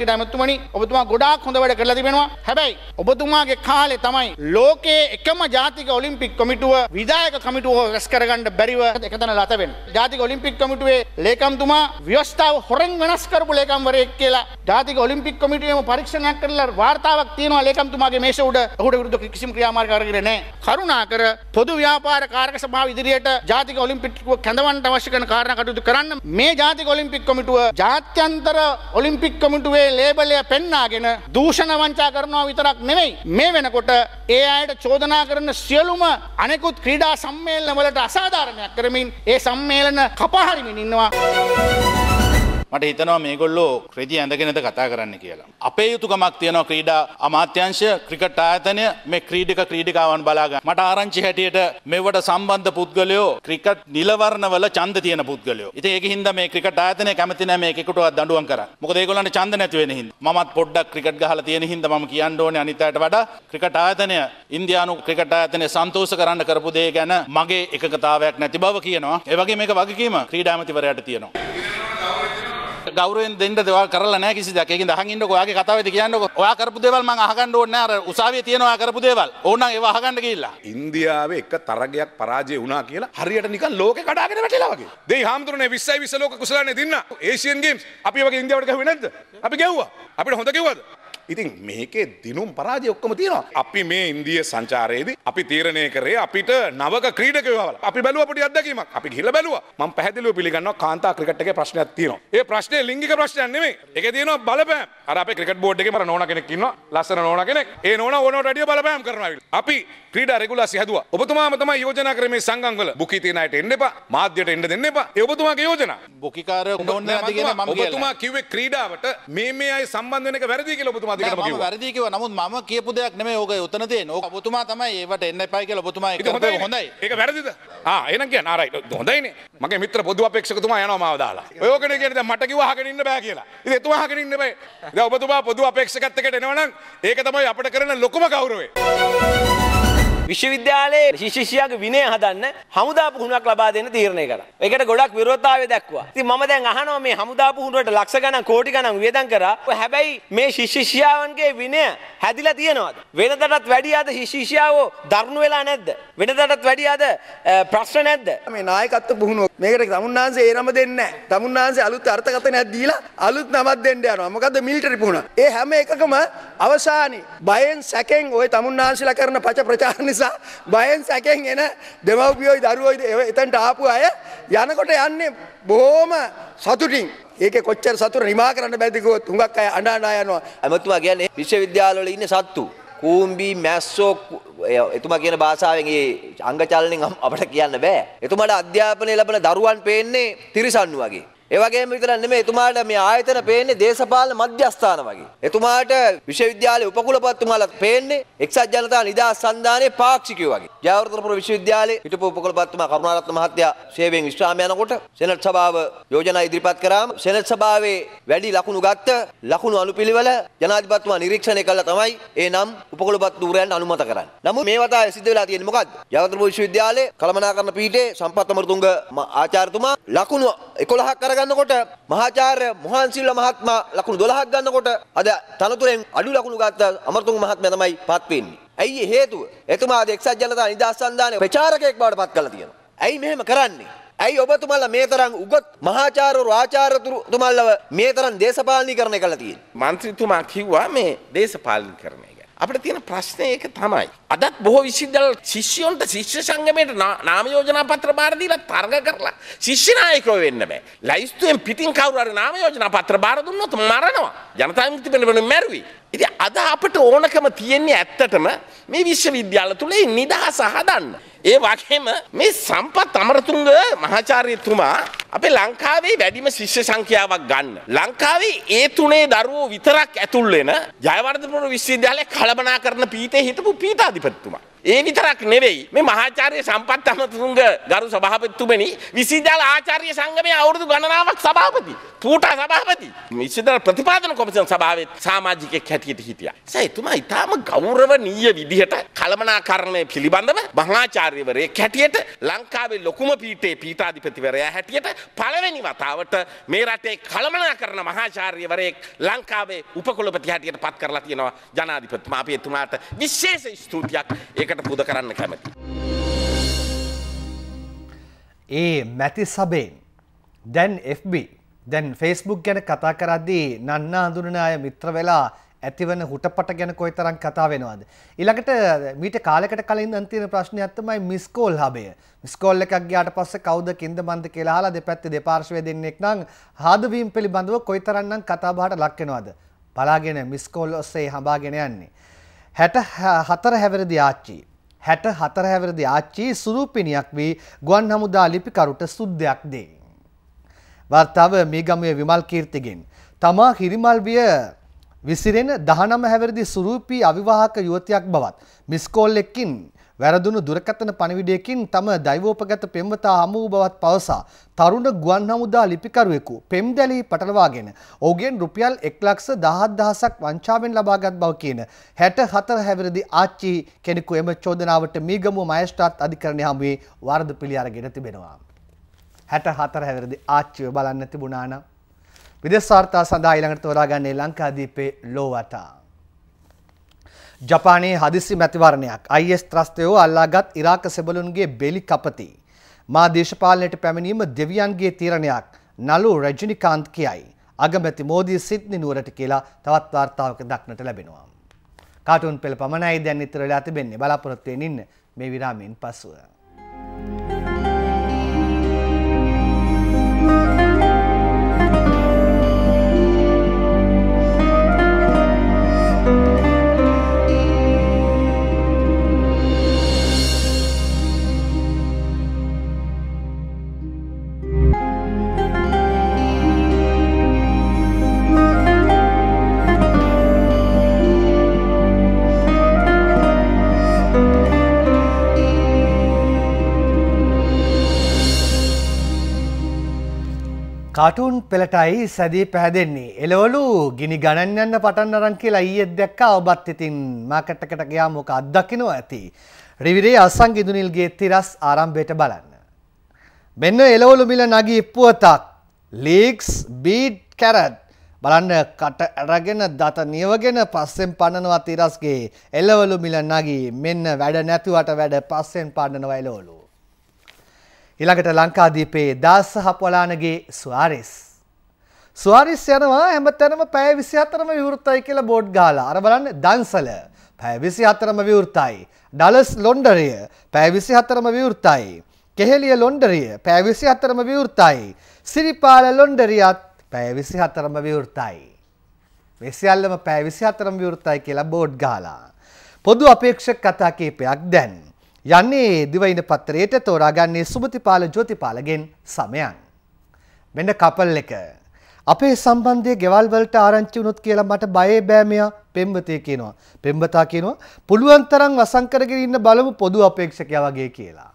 Speaker 8: ගිට ඇමතුමනි ඔබතුමා ගොඩාක් හොඳ වැඩ කරලා තිබෙනවා හැබැයි ඔබතුමාගේ කාලේ තමයි ලෝකයේ එකම ජාතික ඔලිම්පික් කොමිටුව විදායක කමිටුව රැස් කරගන්න බැරිව එකතන ලත වෙන. ජාතික ඔලිම්පික් කොමිටුවේ ලේකම්තුමා ව්‍යවස්ථාව හොරෙන් වෙනස් කරපු ලේකම්වරයෙක් කියලා ජාතික ඔලිම්පික් කොමිටුවේම පරීක්ෂණයක් කරලා වාර්තාවක් තියෙනවා ලේකම්තුමාගේ මේෂ උඩ ඔහුට විරුද්ධ කිසිම ක්‍රියාමාර්ග අරගෙන නැහැ. කරුණාකර පොදු ව්‍යාපාර කාරක සභාව ඉදිරියට ජාතික ඔලිම්පික් කැඳවන්න අවශ්‍ය කරන කාරණා කටයුතු කරන්න මේ ජාතික ඔලිම්පික් කොමිටුව ජාත්‍යන්තර ඔලිම්පික් කොමිටුවේ ඒ ලේබලය පෙන්නාගෙන දූෂණ වංචා කරනවා විතරක් නෙවෙයි. මේ වෙනකොට ඒ අයට චෝදනා කරන සියලුම අනෙකුත් ක්‍රීඩා සම්මේලන වලට අසාධාරණයක් කරමින් ඒ සම්මේලන කපහරිමින් ඉන්නවා.
Speaker 9: මට හිතනවා මේගොල්ලෝ ක්‍රති ඇඳගෙනද කතා කරන්න කියලා. අපේ යුතුකමක් තියෙනවා ක්‍රීඩා අමාත්‍යංශ ක්‍රිකට් ආයතනය මේ ක්‍රීඩික ක්‍රීඩිකාවන් බලාගන්න. මට ආරංචි හැටියට මෙවට සම්බන්ධ පුද්ගලයෝ ක්‍රිකට් නිලවරණවල ඡන්ද තියෙන පුද්ගලයෝ. ඉතින් ඒක හින්දා මේ ක්‍රිකට් ආයතනය කැමති නැහැ මේක එකටවත් දඬුවම් කරන්න. මොකද ඒගොල්ලන්ට ඡන්ද නැති වෙන හින්දා. මමත් පොඩ්ඩක් ක්‍රිකට් ගහලා තියෙන හින්දා මම කියන්න ඕනේ අනිත් අයට වඩා ක්‍රිකට් ආයතනය ඉන්දියානු ක්‍රිකට් ආයතනය සන්තෝෂ කරන්න කරපු දේ ගැන මගේ එකකතාවයක් නැති බව කියනවා. ඒ වගේ මේක වගකීම ක්‍රීඩාමතිවරයට තියෙනවා. ගෞරයෙන් දෙන්න දෙවල් කරලා නෑ කිසි දෙයක්. ඒකෙන් අහන් ඉන්නකෝ. ඔයාගේ කතාවෙද කියන්නකෝ. ඔයා කරපු දේවල් මම අහගන්න ඕනේ නෑ. අර උසාවියේ තියෙනවා ඔයා කරපු දේවල්. ඕනනම් ඒව අහගන්න ගිහිල්ලා.
Speaker 2: ඉන්දියාවේ එක තරගයක් පරාජය වුණා කියලා හරියට නිකන් ලෝකේ කඩාගෙන වැටිලා වගේ. දෙයි හාමුදුරනේ 20යි 20 ලෝක කුසලන්නේ දින්න. ඒෂියන් ගේම්ස් අපි වගේ ඉන්දියාවට ගහුවේ නැද්ද? අපි ගැව්වා. අපිට හොඳ කිව්වද? ඉතින් මේකේ දිනුම් පරාජය ඔක්කොම තියෙනවා. අපි මේ ඉන්දිය සංචාරයේදී අපි තීරණය කරේ අපිට නවක ක්‍රීඩකයෝ ආවලා. අපි බැලුවා පොඩි අත්දැකීමක්. අපි ගිහිල්ලා බැලුවා. මම පැහැදිලිව පිළිගන්නවා කාන්තා ක්‍රිකට් එකේ ප්‍රශ්නයක් තියෙනවා. ඒ ප්‍රශ්නේ ලිංගික ප්‍රශ්නයක් නෙමෙයි. ඒකේ තියෙනවා බලපෑම්. අර අපේ ක්‍රිකට් බෝඩ් එකේ මර නෝනා කෙනෙක් ඉන්නවා. ලස්සන නෝනා කෙනෙක්. ඒ නෝනා ඕනවට වැඩිය බලපෑම් කරනවා. අපි ක්‍රීඩා රෙගුලාසි හැදුවා. ඔබතුමාම තමයි යෝජනා කරේ මේ සංගම් වල. බුකි තියෙන අයට එන්න එපා. මාධ්‍යයට එන්න දෙන්න එපා. ඒ ඔබතුමාගේ යෝජනා. බුකිකාරයෝ ඕන්නේ නැති කියලා මම කියනවා. ඔබතුමා කිව්වේ ක්‍රීඩාවට මේ මේ අය
Speaker 9: සම්බන්ධ වෙන එක වැරදි කියලා ඔබතුමා ම වැරදිකව නමුත් ම කියපු දෙයක් නෙම ඕක උතනතේ ඕක පුතුමා තමයි ඒට එන්න පයි කියල පුතුමා හොඳයි
Speaker 2: ඒ වැරදිද එන කිය නරයි හොඳයින මගේ මිත්‍ර පොදු අපේක්ෂකතුමා යන මවදාලා යෝකන කියෙන මටකිව හකරන්න බෑ කියලා එතුමා හකරන්න
Speaker 10: බයි ඔබතුමා පොදු අපේක්ෂකත්තකට එනවනම් ඒක තමයි අපට කරන ලොකුම කවරුවේ. විශ්වවිද්‍යාලයේ ශිෂ්‍යයාගේ විනය හදන්න හමුදා පුහුණුවක් ලබා දෙන්න තීරණය කරා. ඒකට ගොඩක් විරෝධතාවය දැක්වුවා. ඉතින් මම දැන් අහනවා මේ හමුදා පුහුණුවට ලක්ෂ ගණන් කෝටි ගණන් වියදම් කරා. හැබැයි මේ ශිෂ්‍යයාවන්ගේ විනය හැදිලා තියෙනවද? වෙනදටත් වැඩිය අද ශිෂ්‍යයාවෝ දරුණු වෙලා නැද්ද? වෙනදටත් වැඩිය අද ප්‍රශ්න නැද්ද? මේ නායකත්ව පුහුණුව මේකට
Speaker 6: තමුන්නාන්සේ ඒ නම දෙන්නේ නැහැ. තමුන්නාන්සේ අලුත් අර්ථකථනයක් දීලා අලුත් නමක් දෙන්න යනවා. මොකද මිලිටරි පුහුණුව. ඒ හැම එකකම අවසානයේ බයෙන් සැකෙන් ওই තමුන්නාන්සලා කරන පච ප්‍රචාරණ නිසා බයෙන් සැකෙන් එන දෙමව්පියෝයි දරුවෝයි එතන්ට ආපු අය යනකොට
Speaker 5: යන්නේ බොහොම සතුටින් ඒක කොච්චර සතුට නිමා කරන්න බැදිකුවොත් හුඟක් අය අඬ අඬ යනවා ඇමතුමා කියන්නේ විශ්වවිද්‍යාලවල ඉන්න සත්තු කූම්බි මැස්සෝ එතුමා කියන භාෂාවෙන් ඒ අංග චලනෙන් අපට කියන්න බෑ එතුමාට අධ්‍යාපනය ලැබෙන දරුවන් පේන්නේ තිරිසන්නු වගේ ඒ වගේම විතරක් නෙමෙයි එතුමාට මේ ආයතන පේන්නේ දේශපාලන මධ්‍යස්ථාන වගේ. එතුමාට විශ්වවිද්‍යාලයේ උපකුලපතිතුමාලත් පේන්නේ එක්සත් ජනතා නිදහස් සන්ධානයේ පාක්ෂිකයෝ වගේ. ජයවර්ධනපුර විශ්වවිද්‍යාලයේ හිටපු උපකුලපතිතුමා කරුණාරත්න මහත්තයා සේවයෙන් විශ්‍රාම යනකොට සෙනට් සභාව යෝජනා ඉදිරිපත් කරාම සෙනට් සභාවේ වැඩි ලකුණු ගත්ත ලකුණු අනුපිළිවෙල ජනාධිපතිතුමා නිරීක්ෂණය කළා තමයි ඒ නම් උපකුලපති ධූරයන්ට අනුමත කරන්නේ. නමුත් මේ වතාවේ සිද්ධ වෙලා තියෙන්නේ මොකද්ද? ජයවර්ධනපුර විශ්වවිද්‍යාලයේ කළමනාකරණ පීඨයේ සම්පත් අමරතුංග ආචාර්යතුමා ලකුණු 11ක් අරගෙන ගන්නකොට මහාචාර්ය මොහන්සිල්ල මහත්මයා ලකුණු 12ක් ගන්නකොට අද තනතුරෙන් අඩු ලකුණු ගත්ත අමරතුංග මහත්මයා තමයි පත් වෙන්නේ. ඇයි හේතුව? එතුමා අද එක්සත් ජනතා නිදහස් සන්ධානයේ ප්‍රචාරකයෙක් බවට පත් කරලා තියෙනවා. ඇයි මෙහෙම කරන්නේ? ඇයි ඔබතුමාලා මේ තරම් උගත් මහාචාර්යවරු ආචාර්යතුමාලව මේ තරම් දේශපාලනීකරණය කළා තියෙන්නේ? മന്ത്രിතුමා කිව්වා මේ දේශපාලනීකරණය අපිට තියෙන ප්‍රශ්නේ ඒක තමයි. අදත් බොහෝ
Speaker 10: විශ්වවිද්‍යාල ශිෂ්‍යයන්ට ශිෂ්‍ය සංගමයට නාම යෝජනා පත්‍ර බාර දීලා තරග කරලා ශිෂ්‍ය නායකයෝ වෙන්න බෑ. ලයිස්තුවෙන් පිටින් කවුරු හරි නාම යෝජනා පත්‍ර බාර දුන්නොත් මරනවා. ජනතා විමුක්ති පෙරමුණ මැරුවේ. ඉතින් අද අපට ඕනකම තියෙන්නේ ඇත්තටම මේ විශ්වවිද්‍යාල තුලේ නිදහස හදන්න. ඒ වගේම මේ සම්පත් අමරතුංග මහාචාර්යතුමා අපේ ලංකාවේ වැඩිම ශිෂ්‍ය සංඛ්‍යාවක් ගන්න. ලංකාවේ ඒ තුනේ දරුවෝ විතරක් ඇතුල් වෙන ජයවර්ධනපුර විශ්වවිද්‍යාලයේ කළමනාකරණ පීඨයේ හිටපු පීඨාධිපතිතුමා. ඒ විතරක් නෙවෙයි මේ මහාචාර්ය සම්පත් අමතුරුංග ගරු සභාපතිතුමනි විශ්වවිද්‍යාල ආචාර්ය සංගමයේ අවුරුදු ගණනාවක් සභාපති පූටා සභාපති විශ්වවිද්‍යාල ප්‍රතිපාදන කොමිෂන් සභාවේ සමාජිකයෙක් හැටියට හිටියා. එසේතුමා ඊටාම ගෞරවනීය විදිහට කළමනාකරණය පිළිබඳව මහාචාර්යවරයෙක් හැටියට ලංකාවේ ලොකුම පීඨයේ පීඨාධිපතිවරයා හැටියට පළවෙනි වතාවට මේ රටේ කළමනාකරණ මහාචාර්යවරයෙක් ලංකාවේ උපකුලපති හැටියට පත් කරලා තියෙනවා ජනාධිපතිතුමා. අපි එතුමාට විශේෂ ස්තුතියක් ඒකට දෙයකට පුද කරන්න කැමති.
Speaker 1: ඒ මැති සබේ දැන් FB දැන් ෆෙස්බුක් ගැන කතා කරද්දී නන්න අඳුරන අය මිත්‍ර වෙලා ඇතිවන හුටපට ගැන කොයි තරම් කතා වෙනවාද. ඉළඟට මීට කාලෙකට කලින් අන්තින ප්‍රශ්නය ඇත්තමයි මිස්කෝල් හබය ස්කෝල් එකක් ගයාට පස්ස කවද කින්ද බන්ධ කියලාලා දෙපැත්ති දෙපාර්ශවය දෙන්නෙක් නම් හාදවීම් පිළිබඳව කොයිතරන්නම් කතාබාට ලක්කෙනවාද. බලාගෙන මිස්කෝල් ඔස්සේ හබාගෙන යන්නේ. හැට හතර හැවරදි ආච්චි. හැට හතර හැවරදි ආච්චි සුරූපිණියක් වී ගුවන් හමුදා ලිපිකරුට සුද්දයක් දෙයි. වර්තාව මේගමය විමල් කීර්තිගෙන්. තමා හිරිමල්විය විසිරෙන දහනම හැවරදි සුරූපී අවිවාහක යුවතියක් බවත් මිස්කෝල් එක්කින් වැරදුණු දුරකථන පණිවිඩයකින් තම දෛවෝපගත පෙම්වතා හමු වූ බවත් පවසා තරුණ ගුවන් හමුදා ලිපිකරුවෙකු පෙම්දැලී පටලවාගෙන ඔහුගෙන් රුපියල් 1,17,000ක් වංචාවෙන් ලබාගත් බව කියන 64 හැවිරිදි ආච්චි කෙනෙකු එම චෝදනාවට මීගමුව මහේස්ත්‍රාත් අධිකරණය හමුවේ වරද පිළි අරගෙන තිබෙනවා. 64 හැවිරිදි ආච්චිව බලන්න තිබුණා නම් විදේශ වාර්තා සඳහා ඊළඟට තෝරාගන්නේ ලංකාදීපේ ලෝවතා ජපානයේ හදිසි මැතිවරණයක් අයිස් ත්‍රස්තයෝ අල්ලාගත් ඉරාක සෙබලුන්ගේ බෙලි කපති. මා දේශපාලනයට පැමිණීම දෙවියන්ගේ තීරණයක් නලු රජිනිකාන්ත් කියයි. අගමැති මෝදී සිද්නි නුවරට කියලා තවත් වාර්තාවක දක්නට ලැබෙනවා. කාටුන් පෙළ පමණයි දැන් ඉතුරලා තිබෙන්නේ බලාපොරොත්තුවෙන් ඉන්න මේ විරාමයෙන් පසුව. Thank you. කාටුන් පෙළටයි සැදී පැහැදෙන්නේ. එලවලු ගිනි ගණන් යන්න පටන් අරන් කියලා ඊයේ දැක්කා ඔබත් ඉතින් මාකට් එකට ගියාම ඔක අත්දකින්න ඇති. රිවිරේ අසං ඉදුනිල්ගේ තිරස් ආරම්භයට බලන්න. මෙන්න එලවලු මිල නගී පුවතක්. ලීක්ස් බීට් කැරට් බලන්න කට අරගෙන දත නියවගෙන පස්සෙන් පන්නනවා තිරස්ගේ එලවලු මිල නගී මෙන්න වැඩ නැතුවට වැඩ පස්සෙන් පන්නනවා එලවලු. ඊළඟට ලංකාදීපේ දාස හප්වලානගේ ස්වාරිස්. ස්වාරිස් යනවා හැමතැනම පැය 24ම විවෘතයි කියලා බෝඩ් ගාලා. අර බලන්න දන්සල පැය 24ම විවෘතයි. ඩලස් ලොන්ඩරිය පැය 24ම විවෘතයි. කෙහෙලිය ලොන්ඩරිය පැය 24ම විවෘතයි. සිරිපාල ලොන්ඩරියත් පැය 24ම විවෘතයි. මේ සියල්ලම පැය 24ම විවෘතයි කියලා බෝඩ් ගාලා. පොදු අපේක්ෂක කතා කීපයක් දැන් යන්නේ දිවයින පත්තරයට තෝරාගන්නේ සුමතිපාල ජෝතිපාලගෙන් සමයන්. මෙන්න කපල් එක. අපේ සම්බන්ධය ගෙවල්වලට ආරංචි වුණොත් කියලා මට බයේ බෑමයා පෙම්වතය කියනවා. පෙම්වතා කියනවා පුළුවන් තරම් වසංකරගෙන ඉන්න බලමු පොදු අපේක්ෂකයා වගේ කියලා.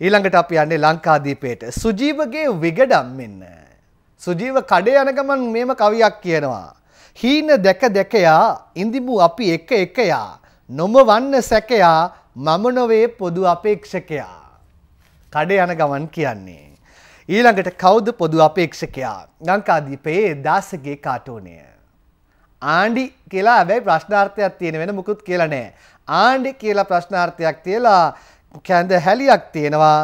Speaker 1: ඊළඟට අපි යන්නේ ලංකාදීපයට සුජීවගේ විගඩම් මෙන්න. සුජීව කඩේ යන ගමන් මේම කවියක් කියනවා. හීන දැක දැකයා ඉඳිමු අපි එක එකයා නොම වන්න සැකයා මම නොවේ පොදු අපේක්ෂකයා. කඩේ යන ගමන් කියන්නේ. ඊළඟට කෞද පොදු අපේක්ෂකයා ලංකාදීපයේ දාසගේ කාටෝනය. ආණ්ඩි කියලා ඇබැයි ප්‍රශ්නාර්ථයක් තියෙන වෙන මුකුත් කියලා නෑ. ආණ්ඩි කියලා ප්‍රශ්නාර්ථයක් තියලා කැඳ හැලියක් තියෙනවා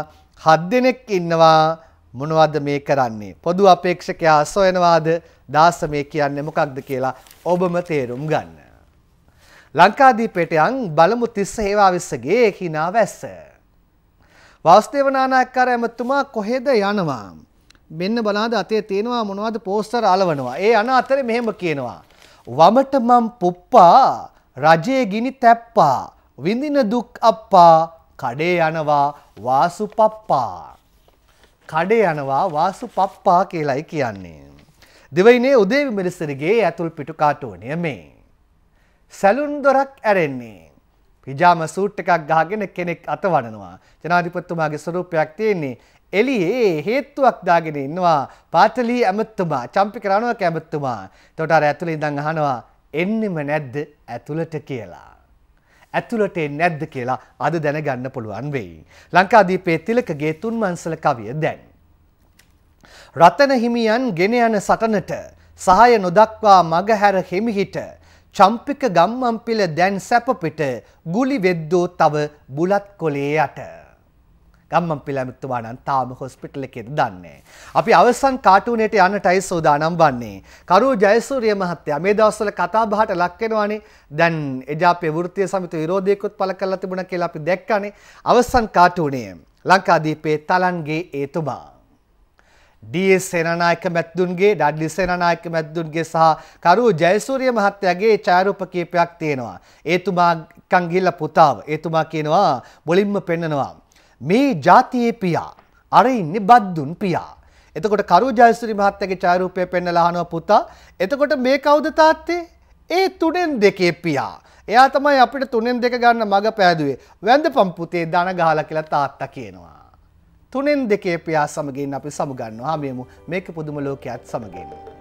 Speaker 1: හත් දෙනෙක් ඉන්නවා මොනවද මේ කරන්නේ. පොදු අපේක්ෂකයා සොයනවාද දාස මේ කියන්නේ මොකක්ද කියලා ඔබම තේරුම් ගන්න. ලංකාදීපයට යන් බලමු තිස්ස හේවාවිස්සගේ හිනා වැස්ස. වාස්තේව නානායක්කාර ඇමතුමා කොහෙද යනවා. මෙන්න බලාද අතේ තියෙනවා මොනවද පෝස්ටර් අලවනවා. ඒ අන අතරේ මෙහෙම කියනවා. වමට මම් පුප්පා රජයේ ගිනි තැප්පා විඳින දුක් අප්පා කඩේ යනවා වාසු පප්පා. කඩේ යනවා වාසු පප්පා කියලයි කියන්නේ. දෙවයිනේ උදේ විමරිස්සරගේ ඇතුල් පිටු කාටුවනය මේ. සැලුන් දොරක් ඇරෙන්නේ. පිජාම සූට් එකක් ගහගෙන කෙනෙක් අතවඩනවා. ජනාධිපතිතුමාගේ ස්වරූපයක් තියෙන්නේ. එළියේ හේතුවක් දාගෙන ඉන්නවා. පාටලී ඇමතුමා, චම්පි කරනවක් ඇමතුමා. එතකොට අර ඇතුළේ ඉඳන් අහනවා එන්නෙම නැද්ද ඇතුළට කියලා. ඇතුළට නැද්ද කියලා අද දැනගන්න පුළුවන් වෙයි. ලංකාදීපේ තිලකගේ තුන්මංසල කවිය දැන්. රතන හිමියන් ගෙන යන සටනට සහය නොදක්වා මගහැර හිමිහිට චම්පික ගම්මම්පිල දැන් සැපපිට ගුලි වෙද්දෝ තව බුලත් කොලේ යට. ගම්මම්පිල ඇමතුමා නම් තාම හොස්පිටල් එකේ දන්නේ. අපි අවසන් කාටුනේට යන්නටයි සෝදානම් වන්නේ. කරු ජයසූරිය මහත්තයා මේ දවස්වල කතා බහට ලක් වෙනවානේ. දැන් එජාපේ වෘත්තීය සමිති විරෝධයකුත් පළ කරලා තිබුණා කියලා අපි දැක්කානේ. අවසන් කාටුනේ ලංකාදීපේ තලන්ගේ ඒතුමා. ඩස් සේනනායක මැත්තුන්ගේ ඩඩ්ලි සේනනායක මැත්තුන්ගේ සහ කරු ජයසූරිය මහත්තයාගේ චාරූප කීපයක් තියෙනවා. ඒතුමා කංගිල්ල පුතාව ඒතුමා කියනවා බොලින්ම පෙන්නනවා. මේ ජාතියේ පියා අර ඉන්නේ බද්දුන් පියා. එතකොට කරු ජයසූරි මහත්තයාගේ චාරූපය පෙන්නලා අහනවා පුතා. එතකොට මේ කවුද තාත්තේ? ඒ තුනෙන් දෙකේ පියා. එයා තමයි අපිට තුනෙන් දෙක ගන්න මග පෑදුවේ. වැඳ පම්පුතේ දන ගහලා කියලා තාත්තා කියනවා. තුනෙන් දෙකේ ප්‍රයා සමගින් අපි සමගන්නවා මේමු මේක පුදුම ලෝකයක් සමගින්.